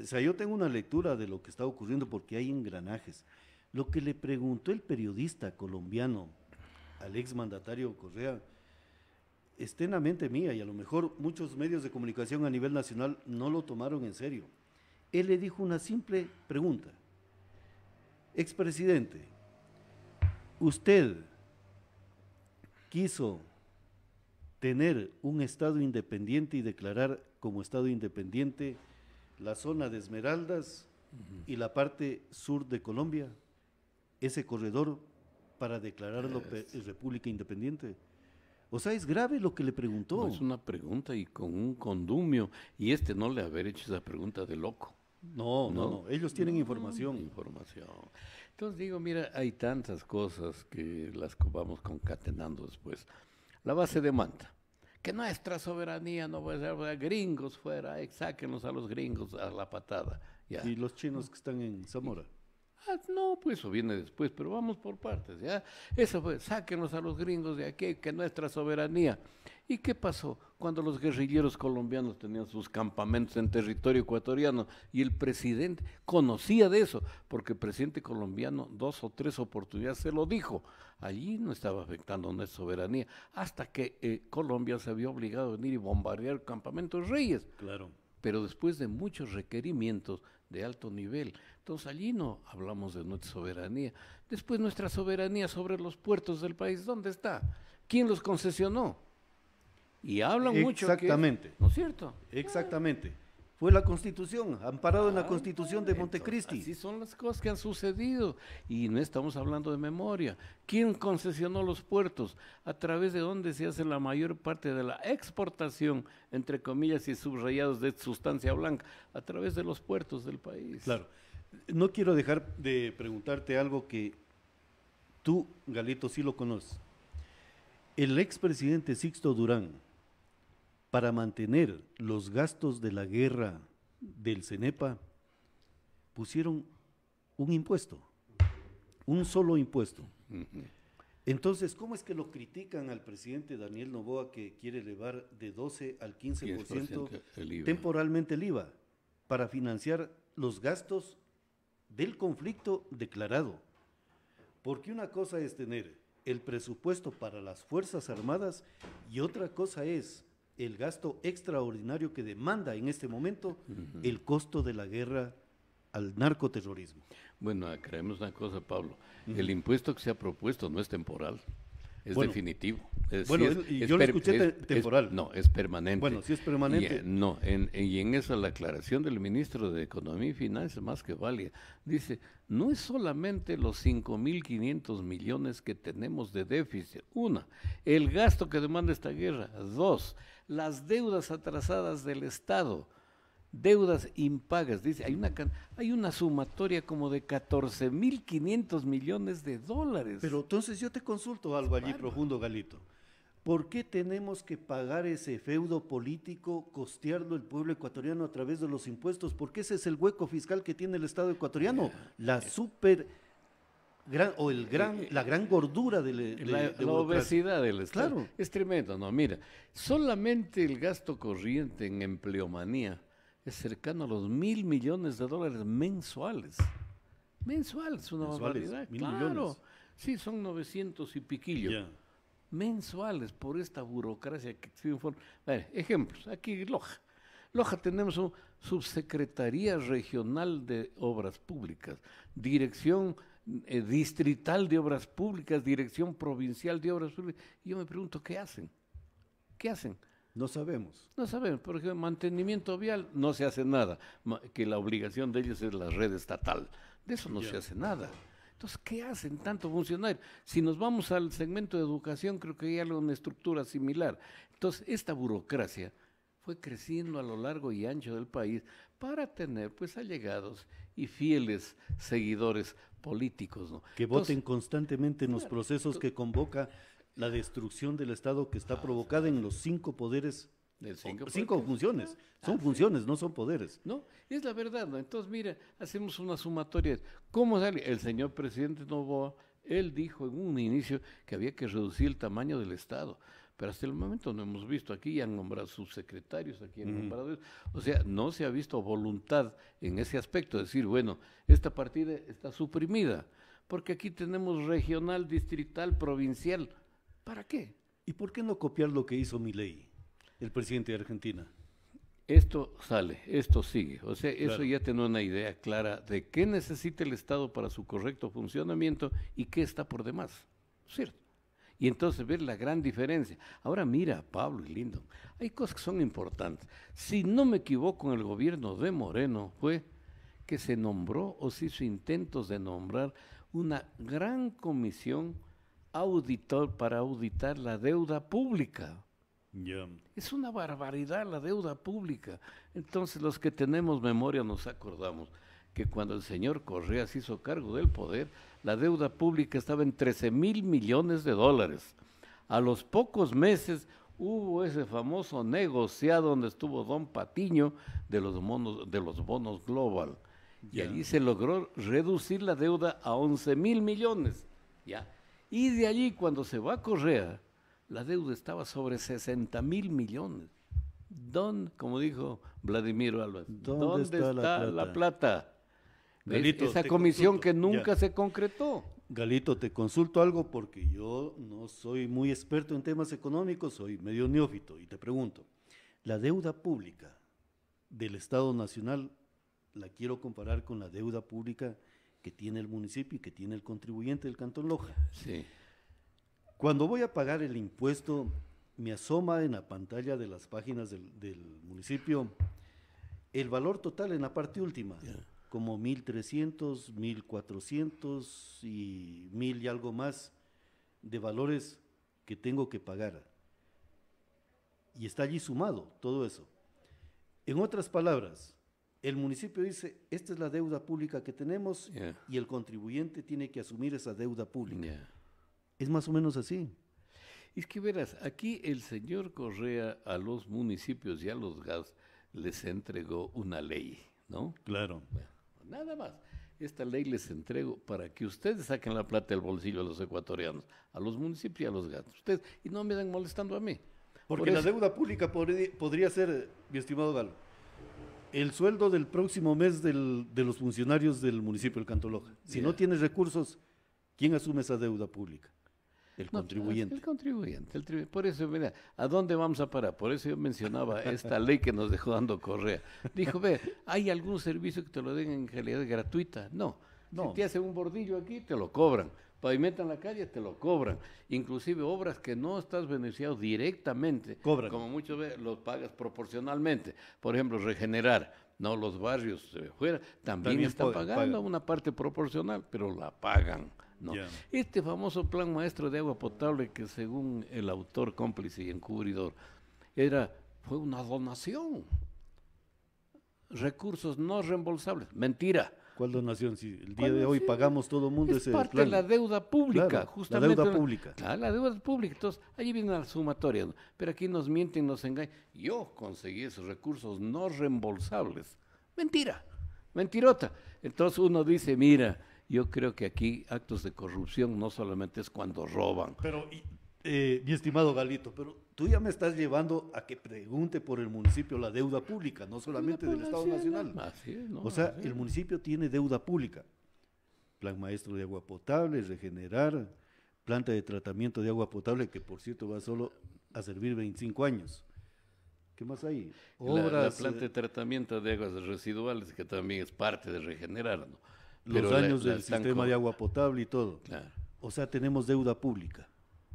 O sea, yo tengo una lectura de lo que está ocurriendo porque hay engranajes. Lo que le preguntó el periodista colombiano al exmandatario Correa, Estenamente mía y a lo mejor muchos medios de comunicación a nivel nacional no lo tomaron en serio. Él le dijo una simple pregunta. Expresidente, usted quiso tener un Estado independiente y declarar como Estado independiente la zona de Esmeraldas y la parte sur de Colombia, ese corredor para declararlo República Independiente. O sea, es grave lo que le preguntó. es una pregunta y con un condumio. Y este no le haber hecho esa pregunta de loco. No, no, no. Ellos tienen información. Información. Entonces digo, mira, hay tantas cosas que las vamos concatenando después. La base de Manta. Que nuestra soberanía no va a ser pues, gringos fuera, eh, sáquenos a los gringos a la patada. Y los chinos que están en Zamora. Ah, no, pues eso viene después, pero vamos por partes, ¿ya? Eso fue, sáquenos a los gringos de aquí, que nuestra soberanía. ¿Y qué pasó cuando los guerrilleros colombianos tenían sus campamentos en territorio ecuatoriano y el presidente conocía de eso? Porque el presidente colombiano dos o tres oportunidades se lo dijo. Allí no estaba afectando nuestra soberanía, hasta que eh, Colombia se había obligado a venir y bombardear campamentos reyes. Claro. Pero después de muchos requerimientos de alto nivel. Entonces allí no hablamos de nuestra soberanía. Después nuestra soberanía sobre los puertos del país, ¿dónde está? ¿Quién los concesionó? Y hablan mucho. Exactamente. ¿No es cierto? Exactamente fue la constitución, amparado en la constitución de Montecristi. Así son las cosas que han sucedido y no estamos hablando de memoria. ¿Quién concesionó los puertos? ¿A través de dónde se hace la mayor parte de la exportación, entre comillas y subrayados, de sustancia blanca? A través de los puertos del país. Claro. No quiero dejar de preguntarte algo que tú, Galito, sí lo conoces. El expresidente Sixto Durán, para mantener los gastos de la guerra del CENEPA, pusieron un impuesto, un solo impuesto. Entonces, ¿cómo es que lo critican al presidente Daniel Novoa que quiere elevar de 12 al 15% temporalmente el IVA para financiar los gastos del conflicto declarado? Porque una cosa es tener el presupuesto para las Fuerzas Armadas y otra cosa es el gasto extraordinario que demanda en este momento el costo de la guerra al narcoterrorismo. Bueno, ah, creemos una cosa, Pablo. El impuesto que se ha propuesto no es temporal, es definitivo bueno, y yo lo escuché temporal. no, es permanente. Bueno, si es permanente. Eh, no, y en eso la aclaración del ministro de Economía y Finanzas, más que válida, dice, no es solamente los 5.500 millones que tenemos de déficit. Una, el gasto que demanda esta guerra. Dos, las deudas atrasadas del Estado deudas impagas. Dice, hay una, hay una sumatoria como de 14.500 millones de dólares. Pero entonces yo te consulto algo allí profundo, Galito. ¿Por qué tenemos que pagar ese feudo político, costearlo el pueblo ecuatoriano a través de los impuestos? Porque ese es el hueco fiscal que tiene el Estado ecuatoriano, eh, la eh. super o el gran eh, la gran gordura de, la, obesidad del Estado. Claro. Es tremendo, no, mira, solamente el gasto corriente en empleomanía es cercano a los mil millones de dólares mensuales. Mensuales, una barbaridad. claro. Sí, son 900 y piquillo mensuales por esta burocracia que se Vale, ejemplos, aquí Loja. Loja tenemos una subsecretaría regional de obras públicas, dirección eh, distrital de obras públicas, dirección provincial de obras públicas. Y yo me pregunto, ¿qué hacen? ¿Qué hacen? No sabemos. No sabemos. Por ejemplo, mantenimiento vial no se hace nada, que la obligación de ellos es la red estatal. De eso no se hace nada. Entonces, ¿qué hacen tanto funcionarios? Si nos vamos al segmento de educación, creo que hay algo, una estructura similar. Entonces, esta burocracia fue creciendo a lo largo y ancho del país para tener pues allegados y fieles seguidores políticos. Que voten constantemente en los procesos que convoca la destrucción del Estado que está ah, provocada en los cinco poderes Cinco funciones. son funciones, no son poderes. No, es la verdad. ¿no? Entonces, mira, hacemos una sumatoria. ¿Cómo sale? El señor presidente Novoa, él dijo en un inicio que había que reducir el tamaño del Estado. Pero hasta el momento no hemos visto. Aquí ya han nombrado subsecretarios, aquí en O sea, no se ha visto voluntad en ese aspecto. decir, bueno, esta partida está suprimida. Porque aquí tenemos regional, distrital, provincial. ¿Para qué? ¿Y por qué no copiar lo que hizo mi ley? el presidente de Argentina. Esto sale, esto sigue. O sea, eso ya tiene una idea clara de qué necesita el Estado para su correcto funcionamiento y qué está por demás. ¿Cierto? Y entonces ver la gran diferencia. Ahora mira, Pablo y Lindo, hay cosas que son importantes. Si no me equivoco, en el gobierno de Moreno fue que se nombró o se hizo intentos de nombrar una gran comisión auditor para auditar la deuda pública. Es una barbaridad la deuda pública. Entonces los que tenemos memoria nos acordamos que cuando el señor Correa se hizo cargo del poder, la deuda pública estaba en 13 mil millones de dólares. A los pocos meses hubo ese famoso negociado donde estuvo Don Patiño de los, bonos global. Y allí se logró reducir la deuda a 11 mil millones. ¿ya? Y de allí cuando se va a Correa, la deuda estaba sobre 60 mil millones. Don, como dijo Vladimir Álvarez, ¿dónde, está, la plata? Galito, Esa comisión que nunca se concretó. Galito, te consulto algo porque yo no soy muy experto en temas económicos, soy medio neófito y te pregunto, la deuda pública del Estado Nacional la quiero comparar con la deuda pública que tiene el municipio y que tiene el contribuyente del Cantón Loja. Sí. Cuando voy a pagar el impuesto, me asoma en la pantalla de las páginas del, municipio el valor total en la parte última, como 1.300, 1.400 y 1.000 y algo más de valores que tengo que pagar. Y está allí sumado todo eso. En otras palabras, el municipio dice, esta es la deuda pública que tenemos y el contribuyente tiene que asumir esa deuda pública. Es más o menos así. Es que verás, aquí el señor Correa a los municipios y a los gas les entregó una ley, ¿no? Claro. nada más. Esta ley les entrego para que ustedes saquen la plata del bolsillo a los ecuatorianos, a los municipios y a los gastos. Ustedes, y no me den molestando a mí. Porque la deuda pública podría, ser, mi estimado Galo, el sueldo del próximo mes de los funcionarios del municipio del Cantoloja. Si no tienes recursos, ¿quién asume esa deuda pública? El contribuyente. El contribuyente, Por eso, mira, ¿a dónde vamos a parar? Por eso yo mencionaba esta ley que nos dejó dando Correa. Dijo, ve, ¿hay algún servicio que te lo den en realidad gratuita? No. Si te hacen un bordillo aquí, te lo cobran. Pavimentan la calle, te lo cobran. Inclusive obras que no estás beneficiado directamente. Como muchos ve, los pagas proporcionalmente. Por ejemplo, regenerar no los barrios eh, fuera, también, está pagando una parte proporcional, pero la pagan. Este famoso plan maestro de agua potable que según el autor cómplice y encubridor era fue una donación. Recursos no reembolsables. Mentira. ¿Cuál donación? Si el día de hoy pagamos todo el mundo es parte de la deuda pública, justamente. La deuda pública. Claro, la deuda pública. Entonces, ahí viene la sumatoria. Pero aquí nos mienten, nos engañan. Yo conseguí esos recursos no reembolsables. Mentira, mentirota. Entonces uno dice, mira, yo creo que aquí actos de corrupción no solamente es cuando roban. Pero, eh, mi estimado Galito, pero tú ya me estás llevando a que pregunte por el municipio la deuda pública, no solamente del Estado Nacional. o sea, el municipio tiene deuda pública. Plan maestro de agua potable, regenerar, planta de tratamiento de agua potable, que por cierto va solo a servir 25 años. ¿Qué más hay? Obras, la, planta de eh, tratamiento de aguas residuales, que también es parte de regenerar, ¿no? los daños del sistema de agua potable y todo. Claro. O sea, tenemos deuda pública,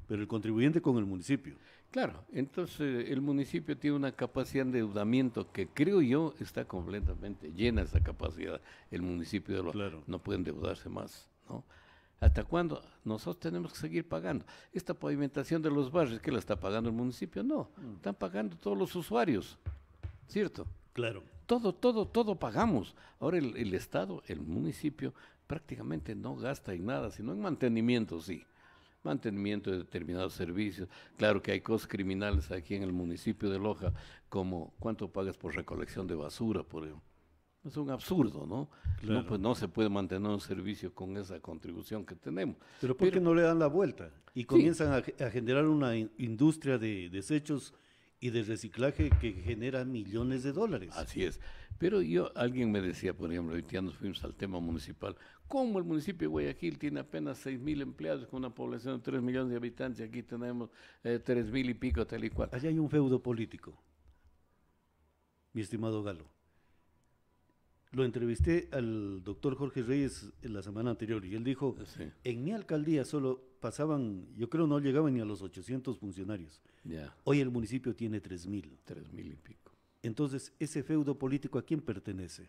pero el contribuyente con el municipio. Claro, entonces eh, el municipio tiene una capacidad de endeudamiento que creo yo está completamente llena esa capacidad. El municipio de los, no puede endeudarse más, ¿no? ¿Hasta cuándo? Nosotros tenemos que seguir pagando. Esta pavimentación de los barrios, ¿qué la está pagando el municipio? No, mm. están pagando todos los usuarios, ¿cierto? Claro. Todo, todo, todo pagamos. Ahora el, Estado, el municipio, prácticamente no gasta en nada, sino en mantenimiento, sí mantenimiento de determinados servicios. Claro que hay cosas criminales aquí en el municipio de Loja, como cuánto pagas por recolección de basura, por ejemplo. Es un absurdo, ¿no? No, pues, se puede mantener un servicio con esa contribución que tenemos. Pero ¿por qué no le dan la vuelta? Y comienzan a, generar una industria de desechos y de reciclaje que genera millones de dólares. Así es. Pero yo, alguien me decía, por ejemplo, hoy día nos fuimos al tema municipal, ¿cómo el municipio de Guayaquil tiene apenas mil empleados con una población de 3 millones de habitantes y aquí tenemos eh, mil y pico, tal y cual? Allá hay un feudo político, mi estimado Galo. Lo entrevisté al doctor Jorge Reyes la semana anterior y él dijo, en mi alcaldía solo pasaban, yo creo no llegaban ni a los 800 funcionarios. Hoy el municipio tiene 3.000. 3.000 y pico. Entonces, ese feudo político, ¿a quién pertenece?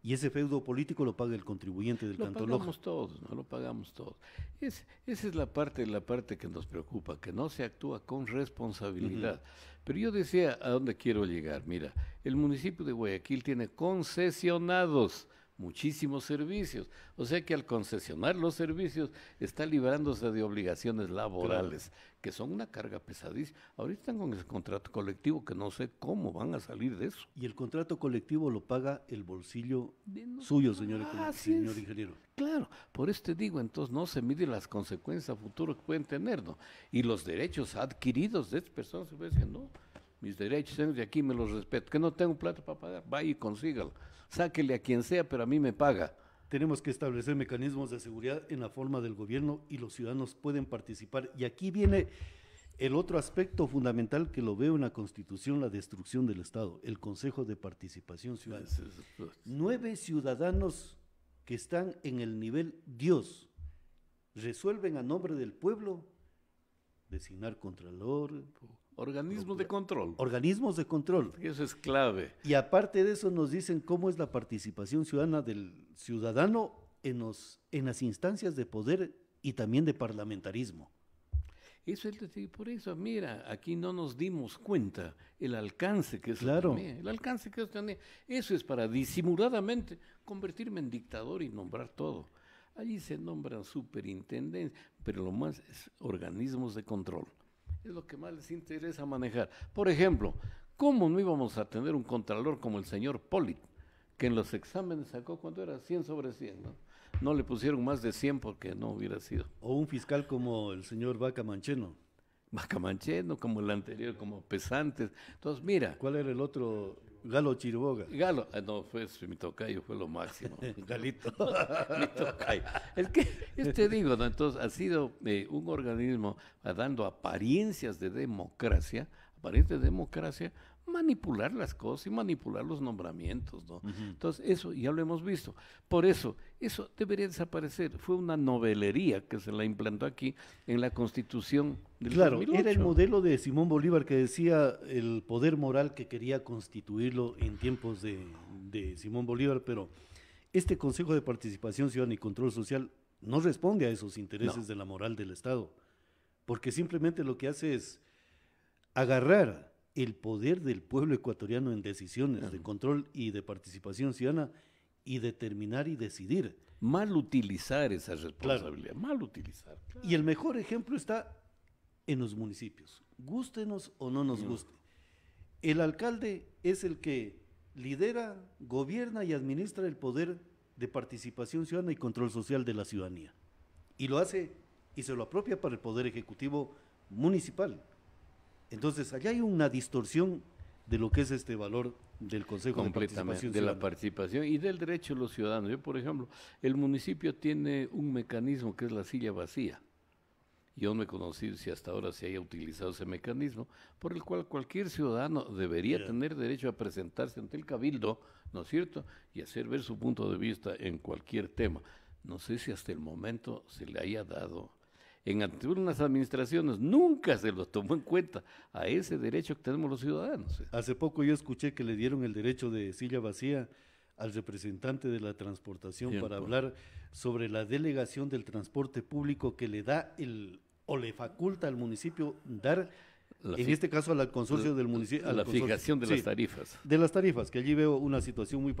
Y ese feudo político lo paga el contribuyente del cantón Lo pagamos todos, ¿no? Lo pagamos todos. esa es la parte, la parte que nos preocupa, que no se actúa con responsabilidad. Pero yo decía a dónde quiero llegar. Mira, el municipio de Guayaquil tiene concesionados muchísimos servicios. O sea que al concesionar los servicios está librándose de obligaciones laborales, que son una carga pesadísima. Ahorita están con ese contrato colectivo que no sé cómo van a salir de eso. Y el contrato colectivo lo paga el bolsillo suyo, señor, ingeniero. Claro, por eso te digo, entonces no se miden las consecuencias futuras que pueden tener, Y los derechos adquiridos de estas personas se decir, no, mis derechos de aquí me los respeto, que no tengo plata para pagar, vaya y consígalo sáquele a quien sea, pero a mí me paga. Tenemos que establecer mecanismos de seguridad en la forma del gobierno y los ciudadanos pueden participar. Y aquí viene el otro aspecto fundamental que lo veo en la Constitución, la destrucción del Estado, el Consejo de Participación Ciudadana. Pues. Nueve ciudadanos que están en el nivel Dios resuelven a nombre del pueblo designar contralor, Organismos de control. Organismos de control. Eso es clave. Y aparte de eso nos dicen cómo es la participación ciudadana del ciudadano en, los, en las instancias de poder y también de parlamentarismo. Eso es decir, por eso, mira, aquí no nos dimos cuenta el alcance que es. claro. El alcance que eso Eso es para disimuladamente convertirme en dictador y nombrar todo. Allí se nombran superintendentes, pero lo más es organismos de control es lo que más les interesa manejar. Por ejemplo, ¿cómo no íbamos a tener un contralor como el señor Polit, que en los exámenes sacó cuando era? 100 sobre 100, ¿no? No le pusieron más de 100 porque no hubiera sido. O un fiscal como el señor Vaca Mancheno. Vaca Mancheno, como el anterior, como Pesantes. Entonces, mira. ¿Cuál era el otro? Galo Chiriboga. Galo, eh, no, fue mi tocayo, fue lo máximo. Galito. mi tocayo. Es que, yo te digo, entonces ha sido eh, un organismo ah, dando apariencias de democracia, apariencias de democracia, manipular las cosas y manipular los nombramientos, ¿no? Entonces, eso ya lo hemos visto. Por eso, eso debería desaparecer. Fue una novelería que se la implantó aquí en la Constitución del Claro, era el modelo de Simón Bolívar que decía el poder moral que quería constituirlo en tiempos de, Simón Bolívar, pero este Consejo de Participación Ciudadana y Control Social no responde a esos intereses de la moral del Estado, porque simplemente lo que hace es agarrar el poder del pueblo ecuatoriano en decisiones de control y de participación ciudadana y determinar y decidir. Mal utilizar esa responsabilidad, mal utilizar. Y el mejor ejemplo está en los municipios, gústenos o no nos guste. El alcalde es el que lidera, gobierna y administra el poder de participación ciudadana y control social de la ciudadanía. Y lo hace y se lo apropia para el poder ejecutivo municipal, entonces, allá hay una distorsión de lo que es este valor del Consejo de De la participación y del derecho de los ciudadanos. Yo, por ejemplo, el municipio tiene un mecanismo que es la silla vacía. Yo no he conocido si hasta ahora se haya utilizado ese mecanismo, por el cual cualquier ciudadano debería tener derecho a presentarse ante el cabildo, ¿no es cierto?, y hacer ver su punto de vista en cualquier tema. No sé si hasta el momento se le haya dado en algunas administraciones nunca se lo tomó en cuenta a ese derecho que tenemos los ciudadanos. ¿eh? Hace poco yo escuché que le dieron el derecho de silla vacía al representante de la transportación para hablar sobre la delegación del transporte público que le da el o le faculta al municipio dar en este caso al consorcio del municipio. A la fijación de las tarifas. De las tarifas, que allí veo una situación muy...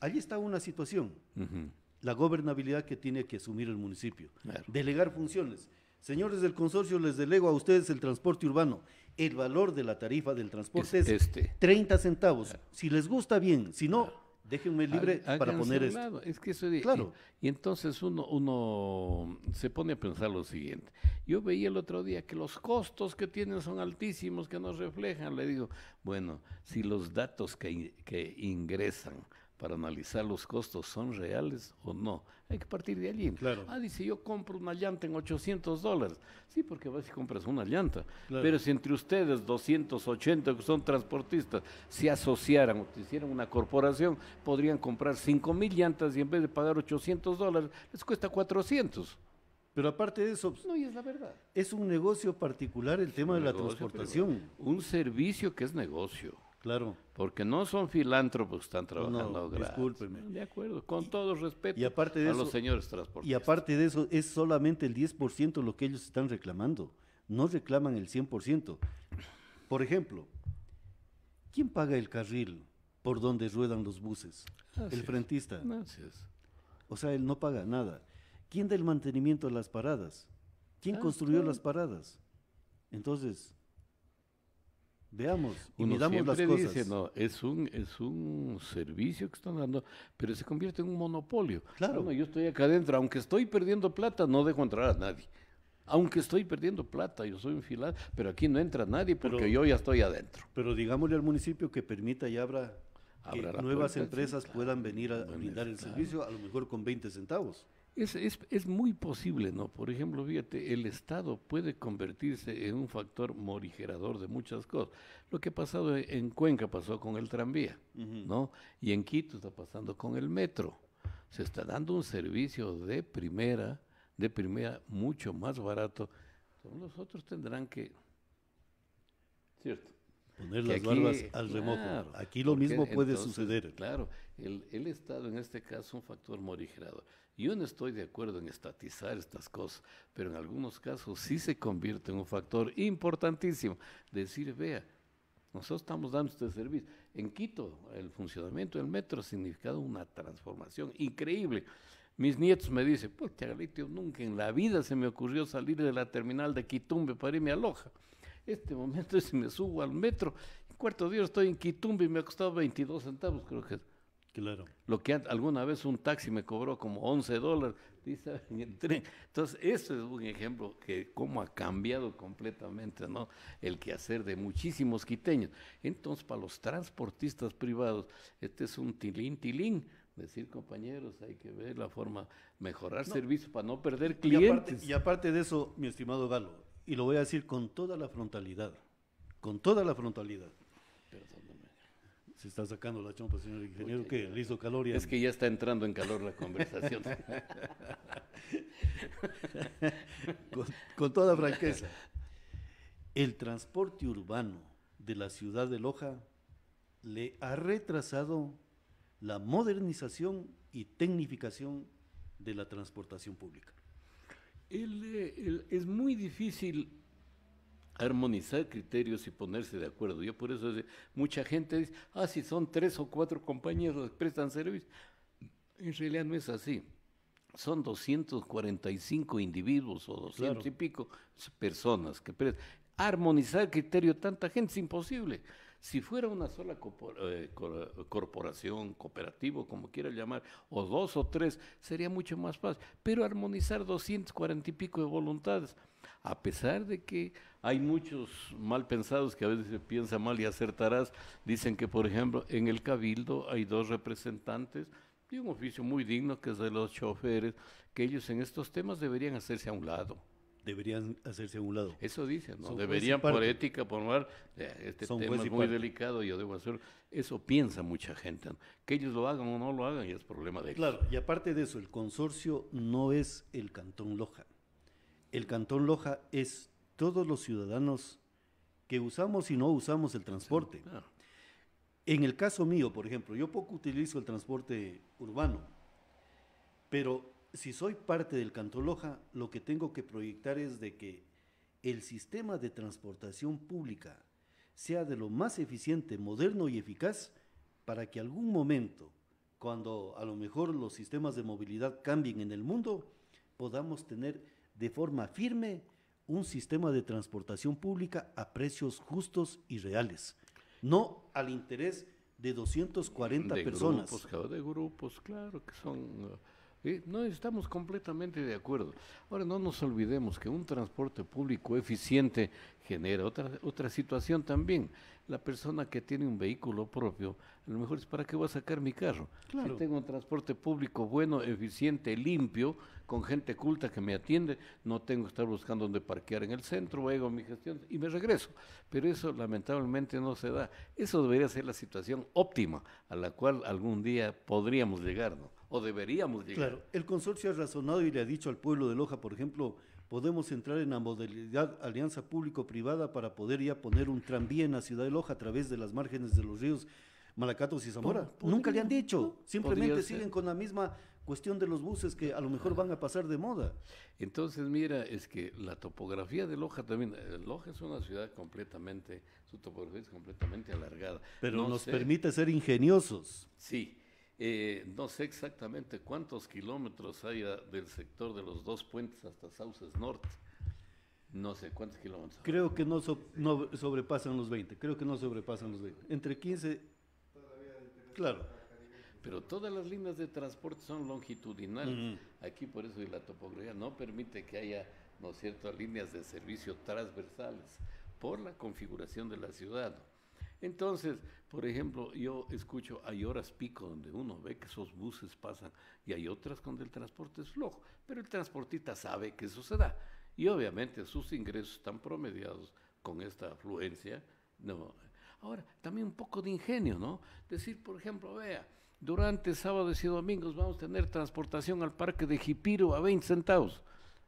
Allí está una situación, la gobernabilidad que tiene que asumir el municipio, delegar funciones. Señores del consorcio, les delego a ustedes el transporte urbano. El valor de la tarifa del transporte es, 30 este. centavos. Ah. Si les gusta bien, si no, ah. déjenme libre para poner esto. Es que eso claro. Y, entonces uno, uno se pone a pensar lo siguiente. Yo veía el otro día que los costos que tienen son altísimos, que nos reflejan. Le digo, bueno, si los datos que ingresan para analizar los costos, ¿son reales o no? Hay que partir de allí. Ah, dice, yo compro una llanta en 800 dólares. Sí, porque vas y compras una llanta. Pero si entre ustedes, 280 que son transportistas, se asociaran o hicieran una corporación, podrían comprar 5 mil llantas y en vez de pagar 800 dólares, les cuesta 400. Pero aparte de eso, no, y es, la verdad. es un negocio particular el tema de la transportación. Un servicio que es negocio. Claro. Porque no son filántropos, están trabajando no, Discúlpeme. De acuerdo, con todo respeto y aparte de a los señores transportistas. Y aparte de eso, es solamente el 10% lo que ellos están reclamando. No reclaman el 100%. Por ejemplo, ¿quién paga el carril por donde ruedan los buses? El frentista. Gracias. O sea, él no paga nada. ¿Quién da el mantenimiento de las paradas? ¿Quién ah, construyó las paradas? Entonces, Veamos y Uno las cosas. Dice, no, es un, es un servicio que están dando, pero se convierte en un monopolio. Claro. Ah, yo estoy acá adentro, aunque estoy perdiendo plata, no dejo entrar a nadie. Aunque estoy perdiendo plata, yo soy un filar, pero aquí no entra nadie porque yo ya estoy adentro. Pero digámosle al municipio que permita y abra, nuevas empresas puedan venir a brindar el servicio, a lo mejor con 20 centavos. Es, muy posible, ¿no? Por ejemplo, fíjate, el Estado puede convertirse en un factor morigerador de muchas cosas. Lo que ha pasado e, en Cuenca pasó con el tranvía, ¿no? Y en Quito está pasando con el metro. Se está dando un servicio de primera, de primera, mucho más barato. Entonces, los otros tendrán que... ¿Cierto? Poner las barbas al remojo. aquí lo mismo puede suceder. Claro, el, Estado en este caso es un factor morigerador. Yo no estoy de acuerdo en estatizar estas cosas, pero en algunos casos sí se convierte en un factor importantísimo. Decir, vea, nosotros estamos dando este servicio. En Quito, el funcionamiento del metro ha significado una transformación increíble. Mis nietos me dicen, pues, Chagallito, nunca en la vida se me ocurrió salir de la terminal de Quitumbe para irme a Loja este momento si me subo al metro, en cuarto día estoy en Quitumbe y me ha costado 22 centavos, creo que Claro. Lo que alguna vez un taxi me cobró como 11 dólares, dice, en el tren. Entonces, eso es un ejemplo que cómo ha cambiado completamente ¿no? el quehacer de muchísimos quiteños. Entonces, para los transportistas privados, este es un tilín, tilín. Decir, compañeros, hay que ver la forma, mejorar servicios para no perder clientes. y aparte de eso, mi estimado Galo, y lo voy a decir con toda la frontalidad, con toda la frontalidad. Se está sacando la chompa, señor ingeniero, que le hizo calor. es que ya está entrando en calor la conversación. con toda franqueza. El transporte urbano de la ciudad de Loja le ha retrasado la modernización y tecnificación de la transportación pública es muy difícil armonizar criterios y ponerse de acuerdo. Yo por eso mucha gente dice, ah, si son tres o cuatro compañías las prestan servicio. En realidad no es así. Son 245 individuos o 200 y pico personas que prestan. Armonizar criterio tanta gente es imposible. Si fuera una sola eh, corporación, cooperativo, como quiera llamar, o dos o tres, sería mucho más fácil. Pero armonizar 240 y pico de voluntades, a pesar de que hay muchos mal pensados que a veces se piensa mal y acertarás, dicen que, por ejemplo, en el Cabildo hay dos representantes de un oficio muy digno que es de los choferes, que ellos en estos temas deberían hacerse a un lado deberían hacerse a un lado. Eso dicen, ¿no? deberían por ética, por mar, eh, este tema es muy delicado, yo debo hacer, eso piensa mucha gente, que ellos lo hagan o no lo hagan y es problema de ellos. Claro, y aparte de eso, el consorcio no es el Cantón Loja. El Cantón Loja es todos los ciudadanos que usamos y no usamos el transporte. En el caso mío, por ejemplo, yo poco utilizo el transporte urbano, pero si soy parte del Cantoloja, lo que tengo que proyectar es de que el sistema de transportación pública sea de lo más eficiente, moderno y eficaz para que algún momento, cuando a lo mejor los sistemas de movilidad cambien en el mundo, podamos tener de forma firme un sistema de transportación pública a precios justos y reales, no al interés de 240 personas. de grupos, claro, que son eh, no estamos completamente de acuerdo. Ahora, no nos olvidemos que un transporte público eficiente genera otra, otra situación también. La persona que tiene un vehículo propio, a lo mejor es para qué voy a sacar mi carro. Si tengo un transporte público bueno, eficiente, limpio, con gente culta que me atiende, no tengo que estar buscando dónde parquear en el centro, hago mi gestión y me regreso. Pero eso lamentablemente no se da. Eso debería ser la situación óptima a la cual algún día podríamos llegar. ¿no? o deberíamos llegar. Claro, el consorcio ha razonado y le ha dicho al pueblo de Loja, por ejemplo, podemos entrar en la modalidad alianza público-privada para poder ya poner un tranvía en la ciudad de Loja a través de las márgenes de los ríos Malacatos y Zamora. Nunca le han dicho, simplemente siguen con la misma cuestión de los buses que a lo mejor van a pasar de moda. Entonces, mira, es que la topografía de Loja también, eh, Loja es una ciudad completamente, su topografía es completamente alargada. Pero nos permite ser ingeniosos. Sí, eh, no sé exactamente cuántos kilómetros haya del sector de los dos puentes hasta Sauces Norte. No sé cuántos kilómetros. Creo que no, sobrepasan los 20, creo que no sobrepasan los 20. Entre 15... Claro. Pero todas las líneas de transporte son longitudinales. Aquí por eso y la topografía no permite que haya, ¿no líneas de servicio transversales por la configuración de la ciudad. Entonces, por ejemplo, yo escucho, hay horas pico donde uno ve que esos buses pasan y hay otras donde el transporte es flojo, pero el transportista sabe que eso se da. Y obviamente sus ingresos están promediados con esta afluencia. No. Ahora, también un poco de ingenio, ¿no? Decir, por ejemplo, vea, durante sábados y domingos vamos a tener transportación al parque de Jipiro a 20 centavos,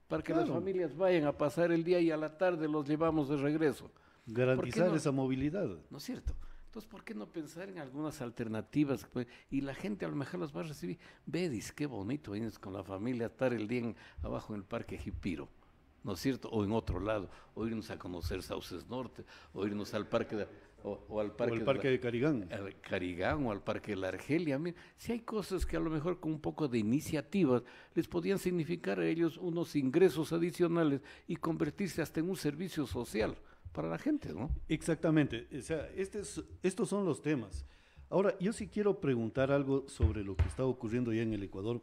para que las familias vayan a pasar el día y a la tarde los llevamos de regreso. Garantizar esa movilidad. ¿No es cierto? Entonces, ¿por qué no pensar en algunas alternativas? Y la gente a lo mejor las va a recibir. Vedis, qué bonito irnos con la familia a estar el día abajo en el Parque Jipiro. ¿no es cierto? O en otro lado, o irnos a conocer Sauces Norte, o irnos al parque de, o, al parque, de, Carigán. Carigán o al parque de la Argelia. si hay cosas que a lo mejor con un poco de iniciativas les podían significar a ellos unos ingresos adicionales y convertirse hasta en un servicio social para la gente, ¿no? Exactamente. O sea, este estos son los temas. Ahora, yo sí quiero preguntar algo sobre lo que está ocurriendo ya en el Ecuador,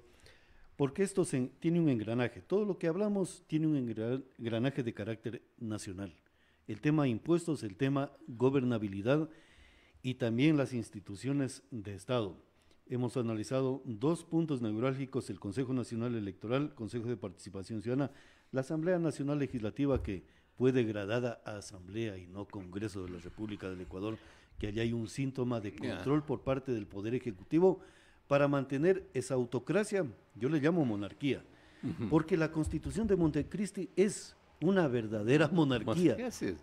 porque esto tiene un engranaje. Todo lo que hablamos tiene un engranaje de carácter nacional. El tema impuestos, el tema gobernabilidad y también las instituciones de Estado. Hemos analizado dos puntos neurálgicos, el Consejo Nacional Electoral, Consejo de Participación Ciudadana, la Asamblea Nacional Legislativa que fue degradada a Asamblea y no Congreso de la República del Ecuador, que allá hay un síntoma de control por parte del Poder Ejecutivo para mantener esa autocracia, yo le llamo monarquía, porque la constitución de Montecristi es una verdadera monarquía. ¿Qué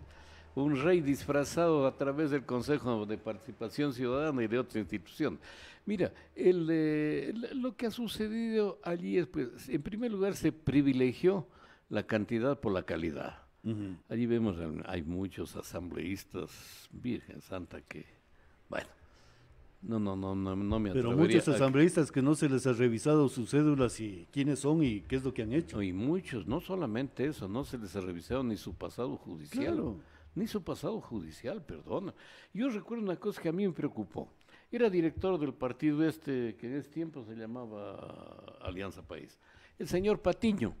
un rey disfrazado a través del Consejo de Participación Ciudadana y de otra institución. Mira, eh, lo que ha sucedido allí es, pues, en primer lugar, se privilegió la cantidad por la calidad. Allí vemos, hay muchos asambleístas, Virgen Santa, que, bueno, no, no, no, no, no me Pero muchos asambleístas que... no se les ha revisado sus cédulas y quiénes son y qué es lo que han hecho. y muchos, no solamente eso, no se les ha revisado ni su pasado judicial. Ni su pasado judicial, perdona. Yo recuerdo una cosa que a mí me preocupó. Era director del partido este, que en ese tiempo se llamaba Alianza País, el señor Patiño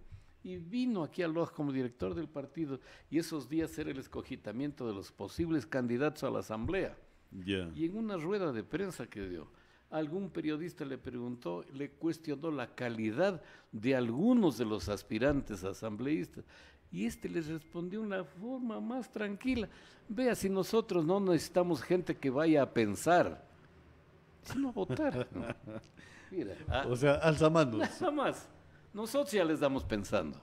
y vino aquí a Los como director del partido y esos días era el escogitamiento de los posibles candidatos a la asamblea. Y en una rueda de prensa que dio, algún periodista le preguntó, le cuestionó la calidad de algunos de los aspirantes asambleístas. Y este les respondió de una forma más tranquila. Vea, si nosotros no necesitamos gente que vaya a pensar, sino a votar. o sea, alza manos. más. Nosotros ya les estamos pensando.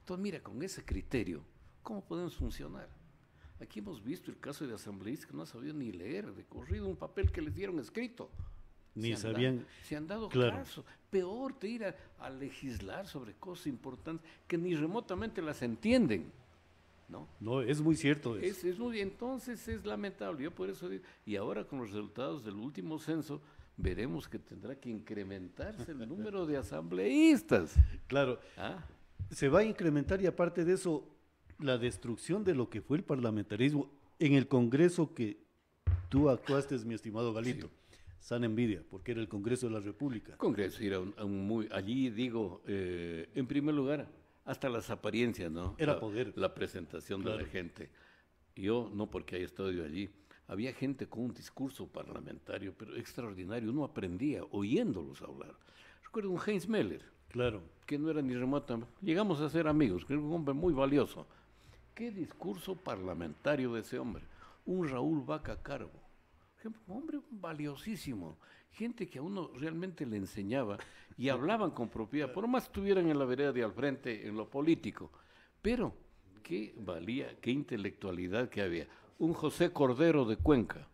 Entonces, mira, con ese criterio, ¿cómo podemos funcionar? Aquí hemos visto el caso de asambleístas que no han sabido ni leer, recorrido un papel que les dieron escrito. Ni sabían. se han dado caso. Peor te ir a, legislar sobre cosas importantes que ni remotamente las entienden. ¿No? No, es muy cierto eso. Es, es muy, entonces es lamentable. Yo por eso y ahora con los resultados del último censo, veremos que tendrá que incrementarse el número de asambleístas. Claro. Ah. Se va a incrementar y aparte de eso, la destrucción de lo que fue el parlamentarismo en el Congreso que tú actuaste, mi estimado Galito. San envidia, porque era el Congreso de la República. Congreso, era un, muy, allí digo, eh, en primer lugar, hasta las apariencias, ¿no? Era la, poder. La presentación de la gente. Yo, no porque hay estado allí, había gente con un discurso parlamentario, pero extraordinario, uno aprendía oyéndolos hablar. Recuerdo un Heinz Meller, claro. que no era ni remoto, llegamos a ser amigos, que era un hombre muy valioso. ¿Qué discurso parlamentario de ese hombre? Un Raúl Vaca Carbo, un hombre valiosísimo, gente que a uno realmente le enseñaba y hablaban con propiedad, por más estuvieran en la vereda de al frente en lo político, pero qué valía, qué intelectualidad que había un José Cordero de Cuenca,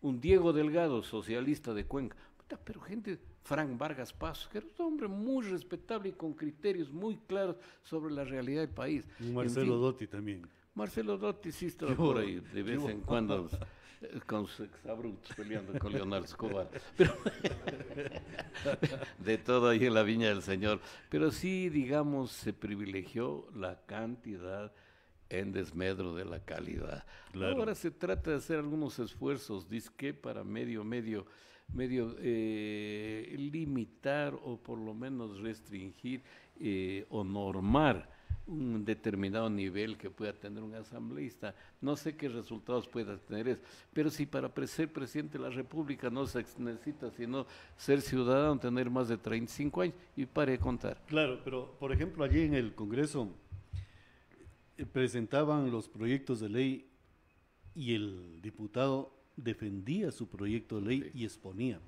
un Diego Delgado, socialista de Cuenca, pero gente, Frank Vargas Paz, que era un hombre muy respetable y con criterios muy claros sobre la realidad del país. Y Marcelo Dotti también. Marcelo Dotti sí estaba por ahí de vez en cuando eh, con sus exabruptos peleando con Leonardo Escobar. de todo ahí en la viña del Señor. Pero sí, digamos, se privilegió la cantidad en desmedro de la calidad. Ahora se trata de hacer algunos esfuerzos, disque para medio, medio, medio eh, limitar o por lo menos restringir eh, o normar un determinado nivel que pueda tener un asambleísta. No sé qué resultados pueda tener eso, pero si para ser presidente de la República no se necesita sino ser ciudadano, tener más de 35 años y pare contar. Claro, pero por ejemplo allí en el Congreso eh, presentaban los proyectos de ley y el diputado defendía su proyecto de ley y exponía.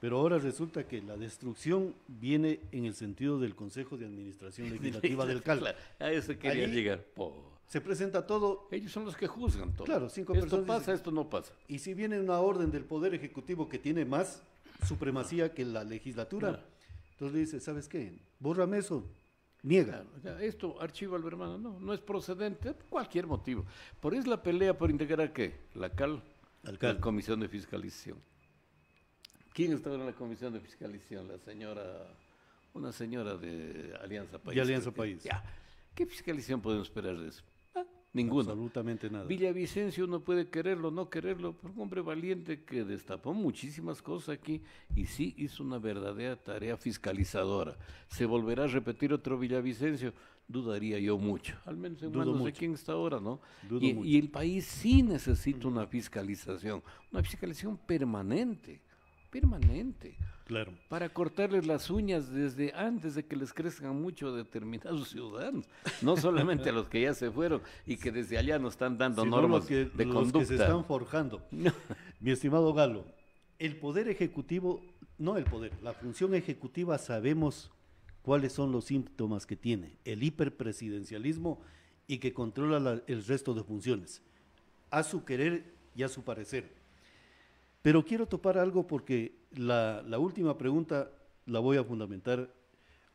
Pero ahora resulta que la destrucción viene en el sentido del Consejo de Administración Legislativa del CAL. a eso quería llegar. Se presenta todo. Ellos son los que juzgan todo. Claro, cinco personas. Esto pasa, esto no pasa. Y si viene una orden del Poder Ejecutivo que tiene más supremacía que la legislatura, entonces dice, ¿sabes qué? Bórrame eso, Niega. esto, archivo Albermano, no, no es procedente, cualquier motivo. Por eso la pelea por integrar qué? La CAL, la Comisión de Fiscalización. ¿Quién estaba en la Comisión de Fiscalización? La señora, una señora de Alianza País. Alianza País. ¿Qué fiscalización podemos esperar de eso? Ninguno. Absolutamente nada. Villavicencio no puede quererlo, no quererlo, por un hombre valiente que destapó muchísimas cosas aquí y sí hizo una verdadera tarea fiscalizadora. ¿Se volverá a repetir otro Villavicencio? Dudaría yo mucho, al menos en manos de quién está ahora, ¿no? y el país sí necesita una fiscalización, una fiscalización permanente, permanente. Para cortarles las uñas desde antes de que les crezcan mucho determinados ciudadanos, no solamente los que ya se fueron y que desde allá nos están dando normas que, de los que se están forjando. Mi estimado Galo, el poder ejecutivo, no el poder, la función ejecutiva sabemos cuáles son los síntomas que tiene, el hiperpresidencialismo y que controla el resto de funciones, a su querer y a su parecer. Pero quiero topar algo porque la, última pregunta la voy a fundamentar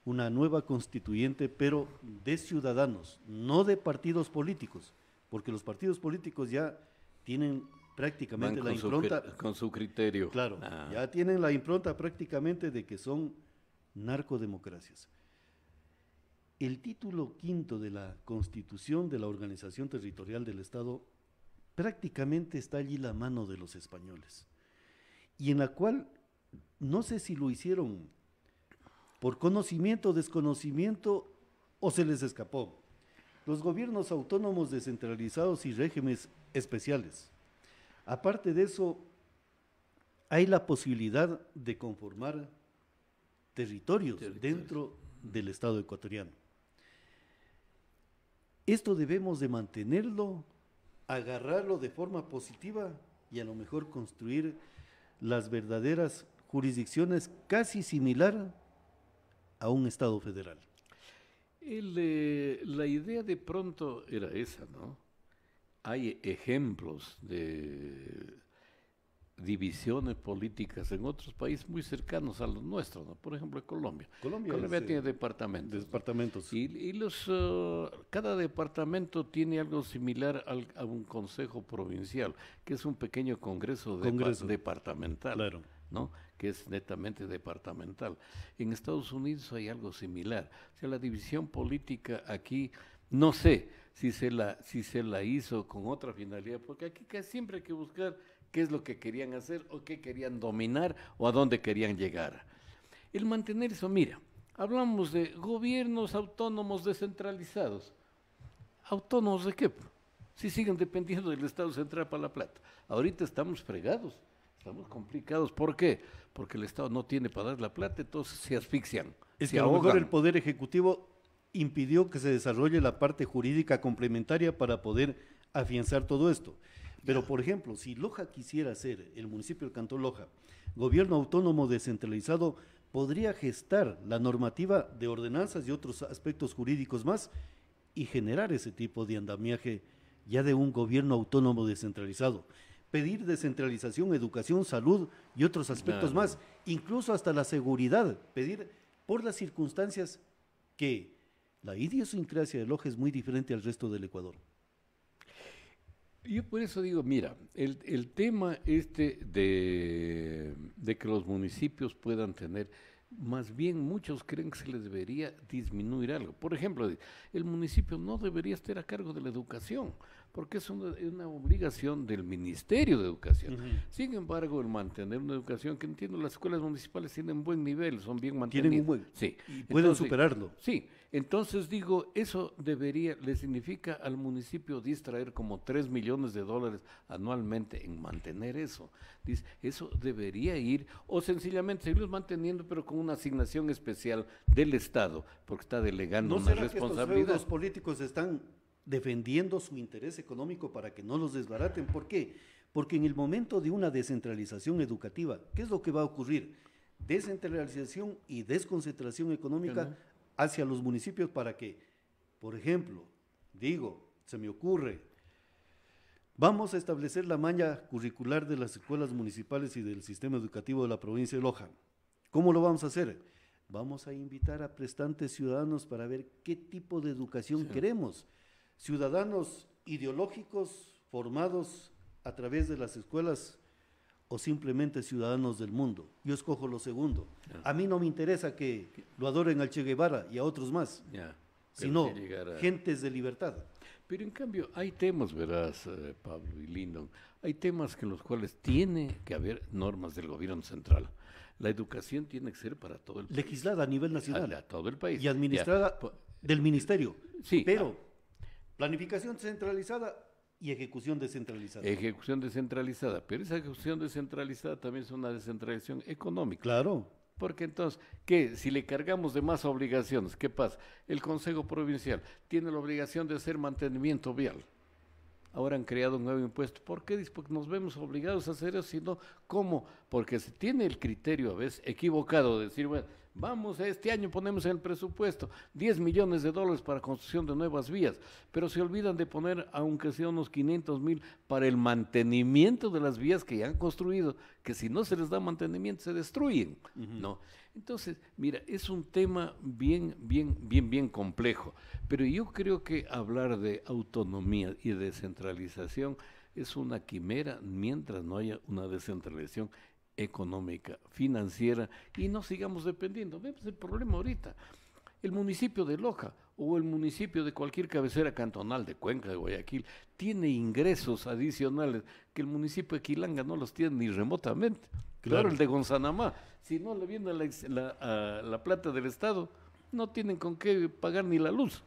una nueva constituyente, pero de ciudadanos, no de partidos políticos, porque los partidos políticos ya tienen prácticamente la impronta. con su criterio. Claro, ah. ya tienen la impronta prácticamente de que son narcodemocracias. El título quinto de la Constitución de la Organización Territorial del Estado prácticamente está allí la mano de los españoles y en la cual no sé si lo hicieron por conocimiento, o desconocimiento o se les escapó. Los gobiernos autónomos descentralizados y regímenes especiales. Aparte de eso, hay la posibilidad de conformar territorios, territorios. dentro del Estado ecuatoriano. Esto debemos de mantenerlo, agarrarlo de forma positiva y a lo mejor construir las verdaderas jurisdicciones casi similar a un Estado federal. la idea de pronto era esa, ¿no? Hay ejemplos de divisiones políticas en otros países muy cercanos a los nuestros, por ejemplo Colombia. Colombia, tiene eh, departamentos. Departamentos. Y, los, uh, cada departamento tiene algo similar a un consejo provincial, que es un pequeño congreso, departamental, ¿no? que es netamente departamental. En Estados Unidos hay algo similar. O sea, la división política aquí, no sé si se la, si se la hizo con otra finalidad, porque aquí siempre hay que buscar qué es lo que querían hacer o qué querían dominar o a dónde querían llegar. El mantener eso, mira, hablamos de gobiernos autónomos descentralizados. ¿Autónomos de qué? Si siguen dependiendo del Estado Central para la plata. Ahorita estamos fregados, estamos complicados. ¿Por qué? Porque el Estado no tiene para dar la plata, entonces se asfixian. Es que a lo mejor el Poder Ejecutivo impidió que se desarrolle la parte jurídica complementaria para poder afianzar todo esto. Pero, por ejemplo, si Loja quisiera ser el municipio del Cantón Loja, gobierno autónomo descentralizado, podría gestar la normativa de ordenanzas y otros aspectos jurídicos más y generar ese tipo de andamiaje ya de un gobierno autónomo descentralizado. Pedir descentralización, educación, salud y otros aspectos más, incluso hasta la seguridad, pedir por las circunstancias que la idiosincrasia de Loja es muy diferente al resto del Ecuador yo por eso digo, mira, el, el tema este de, que los municipios puedan tener, más bien muchos creen que se les debería disminuir algo. Por ejemplo, el municipio no debería estar a cargo de la educación, porque es una, obligación del Ministerio de Educación. Sin embargo, el mantener una educación, que entiendo, las escuelas municipales tienen buen nivel, son bien mantenidas. Tienen un buen. Sí. Y pueden superarlo. Sí. Entonces digo, eso debería, le significa al municipio distraer como 3 millones de dólares anualmente en mantener eso. Dice, eso debería ir, o sencillamente seguirlos manteniendo, pero con una asignación especial del Estado, porque está delegando ¿No una responsabilidad. Que políticos están defendiendo su interés económico para que no los desbaraten. ¿Por qué? Porque en el momento de una descentralización educativa, ¿qué es lo que va a ocurrir? Descentralización y desconcentración económica hacia los municipios para que, por ejemplo, digo, se me ocurre, vamos a establecer la malla curricular de las escuelas municipales y del sistema educativo de la provincia de Loja. ¿Cómo lo vamos a hacer? Vamos a invitar a prestantes ciudadanos para ver qué tipo de educación queremos. Ciudadanos ideológicos formados a través de las escuelas o simplemente ciudadanos del mundo. Yo escojo lo segundo. A mí no me interesa que lo adoren al Che Guevara y a otros más, sino gentes de libertad. Pero en cambio hay temas, verás, eh, Pablo y Lindon, hay temas que en los cuales tiene que haber normas del gobierno central. La educación tiene que ser para todo el país. Legislada a nivel nacional. A, todo el país. Y administrada del ministerio. Sí. Pero planificación centralizada y ejecución descentralizada. Ejecución descentralizada, pero esa ejecución descentralizada también es una descentralización económica. Claro. Porque entonces, ¿qué? Si le cargamos de más obligaciones, ¿qué pasa? El Consejo Provincial tiene la obligación de hacer mantenimiento vial. Ahora han creado un nuevo impuesto. ¿Por qué? Pues nos vemos obligados a hacer eso, sino ¿cómo? Porque se tiene el criterio a veces equivocado de decir, bueno, Vamos, este año ponemos en el presupuesto 10 millones de dólares para construcción de nuevas vías, pero se olvidan de poner, aunque sea unos 500 mil, para el mantenimiento de las vías que ya han construido, que si no se les da mantenimiento se destruyen, ¿no? Entonces, mira, es un tema bien, bien, bien, bien complejo, pero yo creo que hablar de autonomía y descentralización es una quimera mientras no haya una descentralización económica, financiera, y no sigamos dependiendo. Vemos pues, el problema ahorita. El municipio de Loja o el municipio de cualquier cabecera cantonal de Cuenca, de Guayaquil, tiene ingresos adicionales que el municipio de Quilanga no los tiene ni remotamente. Claro, el de Gonzanamá. Si no le viene la, la, plata del Estado, no tienen con qué pagar ni la luz.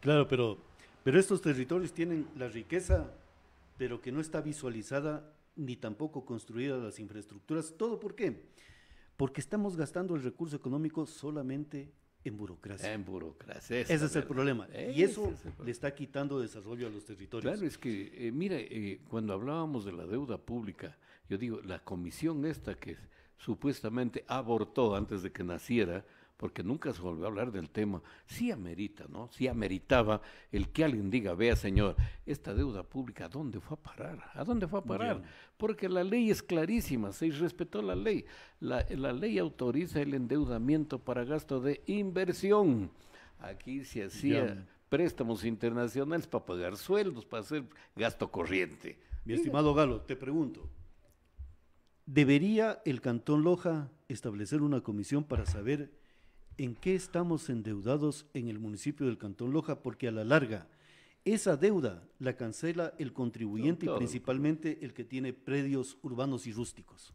Claro, pero, pero estos territorios tienen la riqueza, pero que no está visualizada ni tampoco construidas las infraestructuras. ¿Todo por qué? Porque estamos gastando el recurso económico solamente en burocracia. En burocracia. Ese es el problema. y eso le está quitando desarrollo a los territorios. Claro, es que, eh, mira, eh, cuando hablábamos de la deuda pública, yo digo, la comisión esta que supuestamente abortó antes de que naciera porque nunca se volvió a hablar del tema, sí amerita, ¿no? Sí ameritaba el que alguien diga, vea señor, esta deuda pública, ¿a dónde fue a parar? ¿A dónde fue a parar? Porque la ley es clarísima, se respetó la ley. La, ley autoriza el endeudamiento para gasto de inversión. Aquí se hacían préstamos internacionales para pagar sueldos, para hacer gasto corriente. Mi estimado Galo, te pregunto, ¿debería el Cantón Loja establecer una comisión para saber en qué estamos endeudados en el municipio del Cantón Loja, porque a la larga esa deuda la cancela el contribuyente y principalmente el que tiene predios urbanos y rústicos.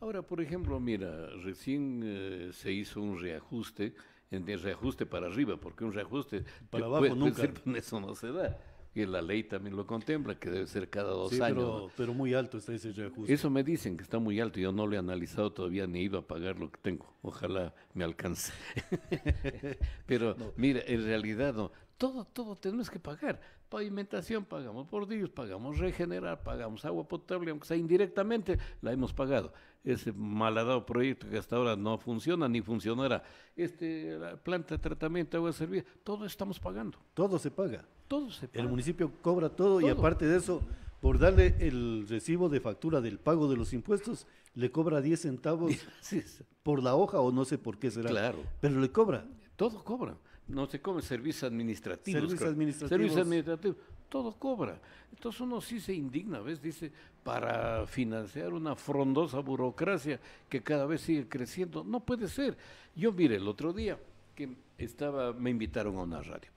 Ahora, por ejemplo, mira, recién eh, se hizo un reajuste, en reajuste para arriba, porque un reajuste para abajo nunca. eso no se da. Y la ley también lo contempla, que debe ser cada dos años. Pero, pero, muy alto está ese reajuste. Eso me dicen que está muy alto, yo no lo he analizado todavía ni he ido a pagar lo que tengo. Ojalá me alcance. pero mira, en realidad no. Todo, todo tenemos que pagar. Pavimentación pagamos por Dios, pagamos regenerar, pagamos agua potable, aunque sea indirectamente, la hemos pagado ese malhadado proyecto que hasta ahora no funciona ni funcionará. Este, la planta de tratamiento de agua servida, todo estamos pagando. Todo se paga. Todo se paga. El municipio cobra todo, y aparte de eso, por darle el recibo de factura del pago de los impuestos, le cobra 10 centavos por la hoja o no sé por qué será. Claro. Pero le cobra. Todo cobra. No se come servicio administrativo Servicios administrativos. Servicios administrativos todo cobra. Entonces uno sí se indigna, ¿ves? Dice, para financiar una frondosa burocracia que cada vez sigue creciendo. No puede ser. Yo mire el otro día que estaba, me invitaron a una radio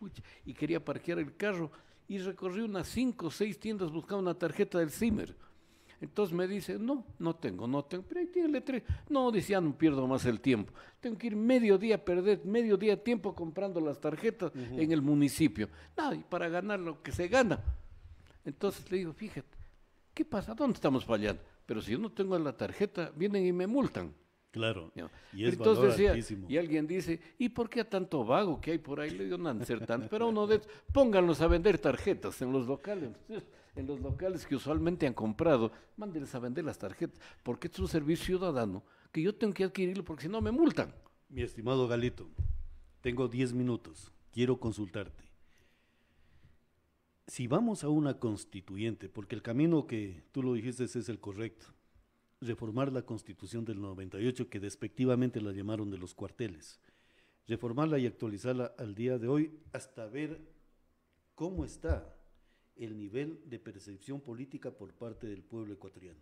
y quería parquear el carro y recorrí unas cinco o seis tiendas buscando una tarjeta del CIMER entonces me dice, no, no tengo, no tengo. Pero ahí tiene tres No, decía, no pierdo más el tiempo. Tengo que ir medio día, perder medio día tiempo comprando las tarjetas en el municipio. Nada, y para ganar lo que se gana. Entonces le digo, fíjate, ¿qué pasa? ¿Dónde estamos fallando? Pero si yo no tengo la tarjeta, vienen y me multan. Claro. Y es Entonces y alguien dice, ¿y por qué a tanto vago que hay por ahí? Le digo, no han ser tanto, pero uno de ellos, pónganlos a vender tarjetas en los locales en los locales que usualmente han comprado, mándenles a vender las tarjetas, porque es un servicio ciudadano que yo tengo que adquirirlo porque si no me multan. Mi estimado Galito, tengo 10 minutos, quiero consultarte. Si vamos a una constituyente, porque el camino que tú lo dijiste es el correcto, reformar la constitución del 98, que despectivamente la llamaron de los cuarteles, reformarla y actualizarla al día de hoy hasta ver cómo está el nivel de percepción política por parte del pueblo ecuatoriano.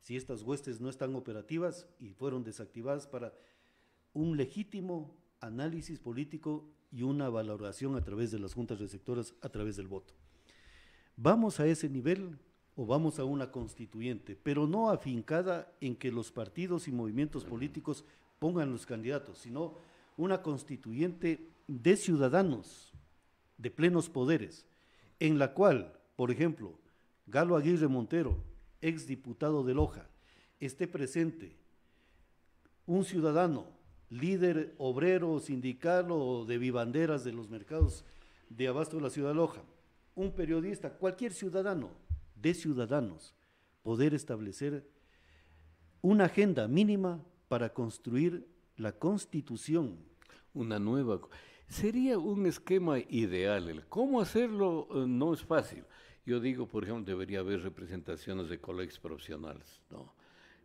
Si estas huestes no están operativas y fueron desactivadas para un legítimo análisis político y una valoración a través de las juntas receptoras, a través del voto. Vamos a ese nivel o vamos a una constituyente, pero no afincada en que los partidos y movimientos políticos pongan los candidatos, sino una constituyente de ciudadanos, de plenos poderes, en la cual, por ejemplo, Galo Aguirre Montero, ex diputado de Loja, esté presente un ciudadano, líder obrero, sindical o de vivanderas de los mercados de abasto de la ciudad de Loja, un periodista, cualquier ciudadano de ciudadanos, poder establecer una agenda mínima para construir la constitución. Una nueva. Sería un esquema ideal. El cómo hacerlo eh, no es fácil. Yo digo, por ejemplo, debería haber representaciones de colegios profesionales. No.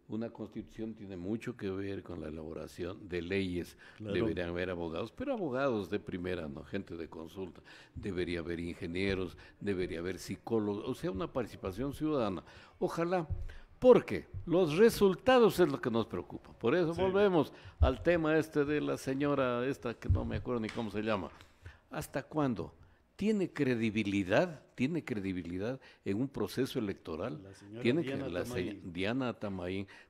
Una constitución tiene mucho que ver con la elaboración de leyes. Deberían haber abogados, pero abogados de primera, no gente de consulta. Debería haber ingenieros, debería haber psicólogos, o sea, una participación ciudadana. Ojalá porque los resultados es lo que nos preocupa. Por eso volvemos al tema este de la señora, esta que no me acuerdo ni cómo se llama. ¿Hasta cuándo? ¿Tiene credibilidad? ¿Tiene credibilidad en un proceso electoral? La señora ¿Tiene Diana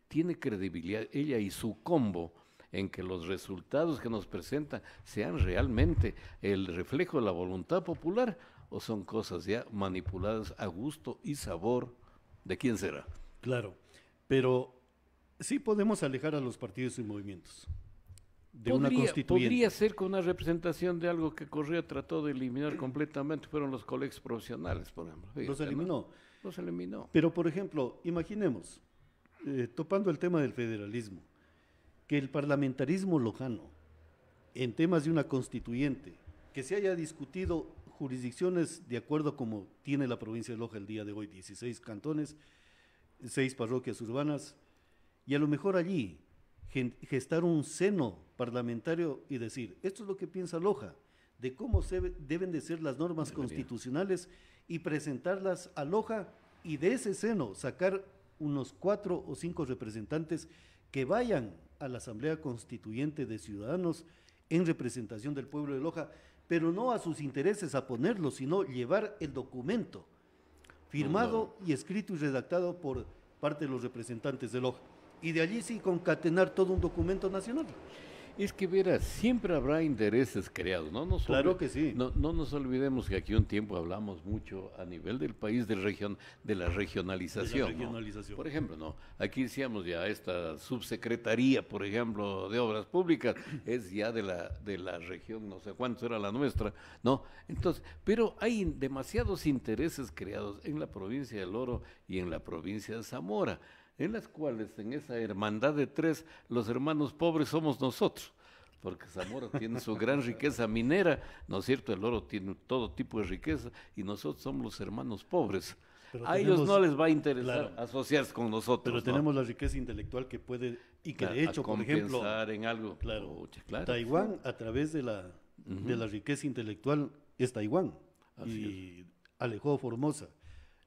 ¿Tiene credibilidad ella y su combo en que los resultados que nos presentan sean realmente el reflejo de la voluntad popular o son cosas ya manipuladas a gusto y sabor de quién será? Claro, pero sí podemos alejar a los partidos y movimientos de una constituyente. Podría ser con una representación de algo que Correa trató de eliminar completamente, fueron los colegios profesionales, por ejemplo. los eliminó. Los eliminó. Pero, por ejemplo, imaginemos, eh, topando el tema del federalismo, que el parlamentarismo lojano, en temas de una constituyente, que se haya discutido jurisdicciones de acuerdo como tiene la provincia de Loja el día de hoy, 16 cantones, seis parroquias urbanas, y a lo mejor allí gestar un seno parlamentario y decir, esto es lo que piensa Loja, de cómo deben de ser las normas constitucionales y presentarlas a Loja y de ese seno sacar unos cuatro o cinco representantes que vayan a la Asamblea Constituyente de Ciudadanos en representación del pueblo de Loja, pero no a sus intereses a ponerlo, sino llevar el documento firmado y escrito y redactado por parte de los representantes del OJA. Y de allí sí concatenar todo un documento nacional es que verás, siempre habrá intereses creados, ¿no? Nos claro que sí. No, nos olvidemos que aquí un tiempo hablamos mucho a nivel del país de la regionalización. De la regionalización. Por ejemplo, ¿no? Aquí decíamos ya esta subsecretaría, por ejemplo, de Obras Públicas, es ya de la, de la región, no sé cuánto era la nuestra, ¿no? Entonces, pero hay demasiados intereses creados en la provincia del Oro y en la provincia de Zamora en las cuales en esa hermandad de tres los hermanos pobres somos nosotros, porque Zamora tiene su gran riqueza minera, ¿no es cierto? El oro tiene todo tipo de riqueza y nosotros somos los hermanos pobres. a ellos no les va a interesar asociarse con nosotros. Pero tenemos la riqueza intelectual que puede, y que de hecho, por ejemplo, en algo. Claro, claro, Taiwán a través de la, de la riqueza intelectual es Taiwán Así y alejó Formosa.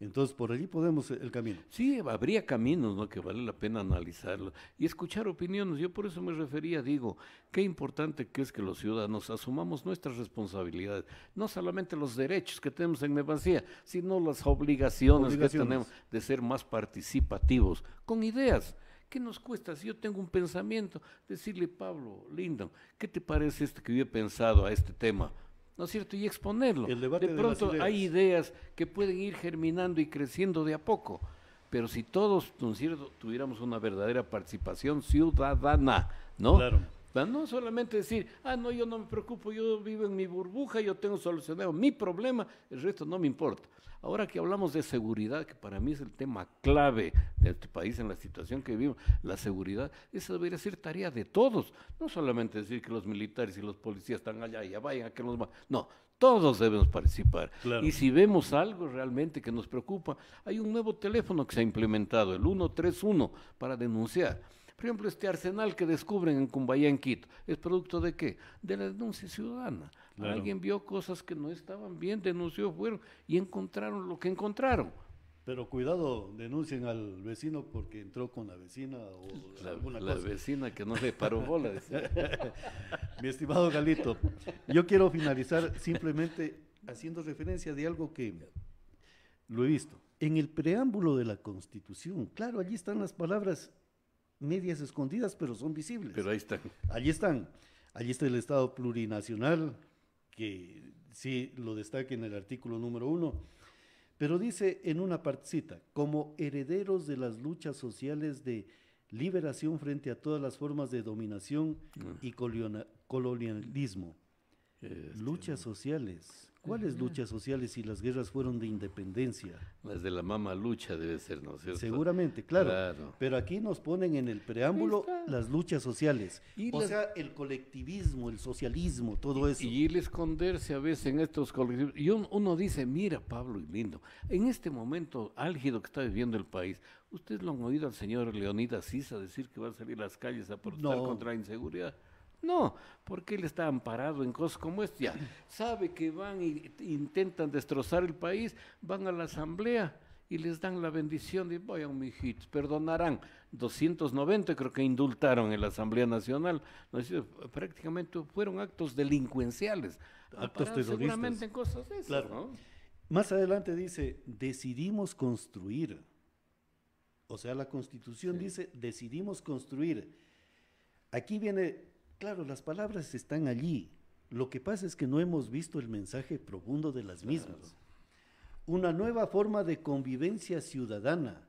Entonces, por allí podemos eh, el camino. Sí, habría caminos ¿no? que vale la pena analizarlo y escuchar opiniones. Yo por eso me refería, digo, qué importante que es que los ciudadanos asumamos nuestras responsabilidades, no solamente los derechos que tenemos en Nevasía, sino las obligaciones, que tenemos de ser más participativos, con ideas. ¿Qué nos cuesta? Si yo tengo un pensamiento, decirle, Pablo, Lindo, ¿qué te parece esto que yo he pensado a este tema? ¿no es cierto? Y exponerlo. de pronto hay ideas que pueden ir germinando y creciendo de a poco, pero si todos, ¿no cierto?, tuviéramos una verdadera participación ciudadana, ¿no? No solamente decir, ah, no, yo no me preocupo, yo vivo en mi burbuja, yo tengo solucionado mi problema, el resto no me importa. Ahora que hablamos de seguridad, que para mí es el tema clave de este país en la situación que vivimos, la seguridad, esa debería ser tarea de todos. No solamente decir que los militares y los policías están allá y ya vayan a que van. No, todos debemos participar. Y si vemos algo realmente que nos preocupa, hay un nuevo teléfono que se ha implementado, el 131, para denunciar por ejemplo, este arsenal que descubren en Cumbayá, en Quito, ¿es producto de qué? De la denuncia ciudadana. Alguien vio cosas que no estaban bien, denunció, fueron y encontraron lo que encontraron. Pero cuidado, denuncien al vecino porque entró con la vecina o alguna cosa. La vecina que no le paró bola. Mi estimado Galito, yo quiero finalizar simplemente haciendo referencia de algo que lo he visto. En el preámbulo de la Constitución, claro, allí están las palabras medias escondidas, pero son visibles. Pero ahí están. Allí están. Allí está el Estado plurinacional, que sí lo destaca en el artículo número uno. Pero dice en una partecita, como herederos de las luchas sociales de liberación frente a todas las formas de dominación y ah. colonialismo. Este, luchas sociales. ¿Cuáles luchas sociales si las guerras fueron de independencia? Las de la mama lucha debe ser, ¿no es cierto? Seguramente, claro. Pero aquí nos ponen en el preámbulo las luchas sociales. Y o sea, el colectivismo, el socialismo, todo eso. Y, el esconderse a veces en estos colectivos. Y uno dice, mira Pablo y lindo, en este momento álgido que está viviendo el país, ¿ustedes lo han oído al señor Leonidas Sisa decir que va a salir a las calles a protestar contra la inseguridad? No, porque él está amparado en cosas como esta. Ya sabe que van e intentan destrozar el país, van a la asamblea y les dan la bendición de, vayan mijitos, perdonarán. 290 creo que indultaron en la Asamblea Nacional. Prácticamente fueron actos delincuenciales. Actos terroristas. Más adelante dice, decidimos construir. O sea, la Constitución dice, decidimos construir. Aquí viene Claro, las palabras están allí. Lo que pasa es que no hemos visto el mensaje profundo de las mismas. Una nueva forma de convivencia ciudadana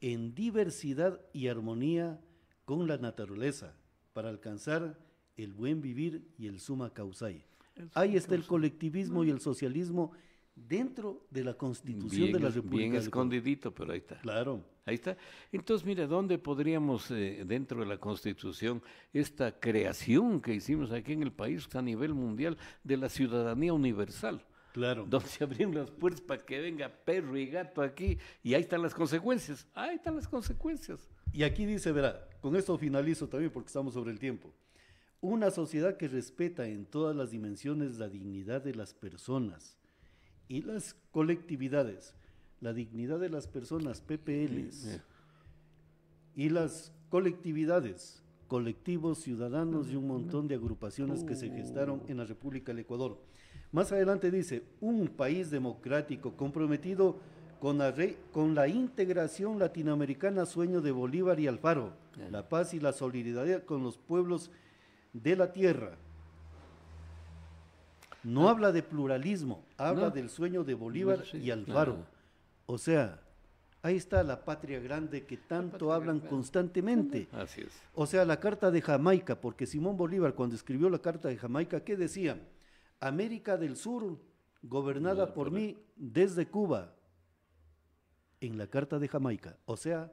en diversidad y armonía con la naturaleza para alcanzar el buen vivir y el suma causae. Ahí está el colectivismo y el socialismo dentro de la Constitución de la República. Bien escondidito, pero ahí está. Claro. Ahí está. Entonces, mira, ¿dónde podríamos, eh, dentro de la Constitución, esta creación que hicimos aquí en el país pues, a nivel mundial de la ciudadanía universal? Claro. Donde se abrieron las puertas para que venga perro y gato aquí, y ahí están las consecuencias. Ahí están las consecuencias. Y aquí dice, verá, con esto finalizo también porque estamos sobre el tiempo. Una sociedad que respeta en todas las dimensiones la dignidad de las personas, y las colectividades, la dignidad de las personas, PPLs, y las colectividades, colectivos, ciudadanos y un montón de agrupaciones que se gestaron uh. en la República del Ecuador. Más adelante dice, un país democrático comprometido con la, con la integración latinoamericana, sueño de Bolívar y Alfaro, la paz y la solidaridad con los pueblos de la tierra, no ah. habla de pluralismo, habla del sueño de Bolívar y Alfaro. O sea, ahí está la patria grande que tanto hablan constantemente. Así es. O sea, la Carta de Jamaica, porque Simón Bolívar cuando escribió la Carta de Jamaica, ¿qué decía? América del Sur, gobernada por mí desde Cuba, en la Carta de Jamaica. O sea,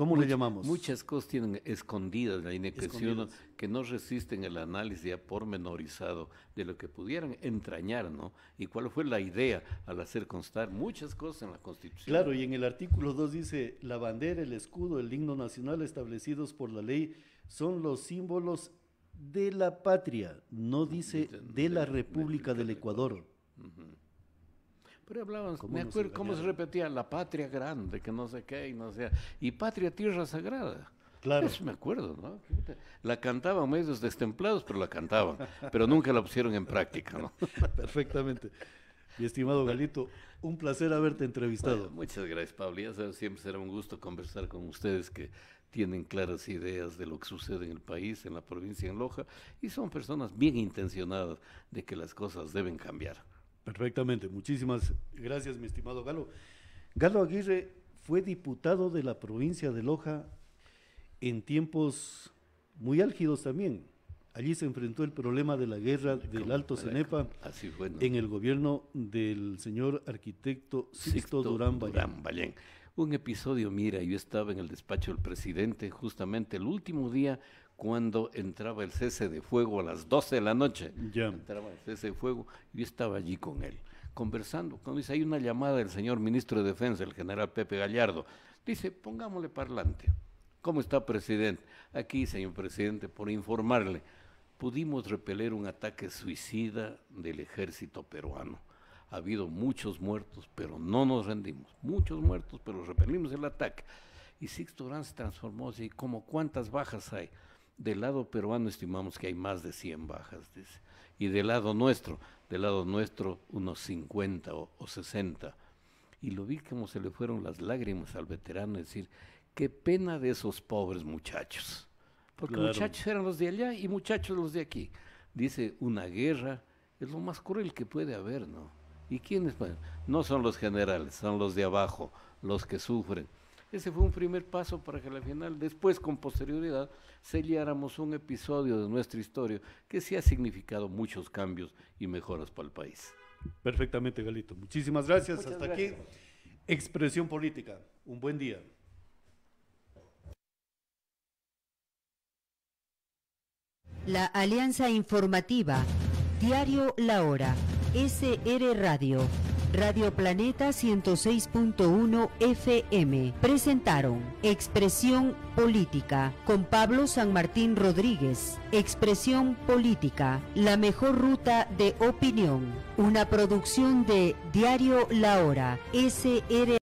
¿Cómo le llamamos? Muchas cosas tienen escondidas la inexpresión que no resisten el análisis ya pormenorizado de lo que pudieran entrañar, ¿no? Y cuál fue la idea al hacer constar muchas cosas en la Constitución. Claro, y en el artículo 2 dice, la bandera, el escudo, el himno nacional establecidos por la ley son los símbolos de la patria, no dice de la República del Ecuador. Pero me acuerdo cómo se repetía, la patria grande, que no sé qué, y no sé, y patria tierra sagrada. Claro. Eso me acuerdo, ¿no? La cantaban medios destemplados, pero la cantaban, pero nunca la pusieron en práctica, ¿no? Perfectamente. Y estimado Galito, un placer haberte entrevistado. muchas gracias, Pablo. Ya siempre será un gusto conversar con ustedes que tienen claras ideas de lo que sucede en el país, en la provincia, en Loja, y son personas bien intencionadas de que las cosas deben cambiar. Perfectamente, muchísimas gracias, mi estimado Galo. Galo Aguirre fue diputado de la provincia de Loja en tiempos muy álgidos también. Allí se enfrentó el problema de la guerra del Alto Cenepa en el gobierno del señor arquitecto Sixto, Durán, Durán Ballén. Un episodio, mira, yo estaba en el despacho del presidente justamente el último día cuando entraba el cese de fuego a las 12 de la noche. Entraba el cese de fuego y yo estaba allí con él, conversando. Cuando dice, hay una llamada del señor ministro de Defensa, el general Pepe Gallardo, dice, pongámosle parlante. ¿Cómo está, presidente? Aquí, señor presidente, por informarle, pudimos repeler un ataque suicida del ejército peruano. Ha habido muchos muertos, pero no nos rendimos. Muchos muertos, pero repelimos el ataque. Y Sixto se transformó así, como cuántas bajas hay. Del lado peruano estimamos que hay más de 100 bajas, Y del lado nuestro, del lado nuestro unos 50 o, 60. Y lo vi como se le fueron las lágrimas al veterano, decir, qué pena de esos pobres muchachos. Porque muchachos eran los de allá y muchachos los de aquí. Dice, una guerra es lo más cruel que puede haber, ¿no? ¿Y quiénes? No son los generales, son los de abajo, los que sufren. Ese fue un primer paso para que al final, después con posterioridad, selláramos un episodio de nuestra historia que sí ha significado muchos cambios y mejoras para el país. Perfectamente, Galito. Muchísimas gracias. Hasta aquí. Expresión política. Un buen día. La Alianza Informativa. Diario La Hora. SR Radio. Radio Planeta 106.1 FM presentaron Expresión Política con Pablo San Martín Rodríguez. Expresión Política, la mejor ruta de opinión. Una producción de Diario La Hora, SR.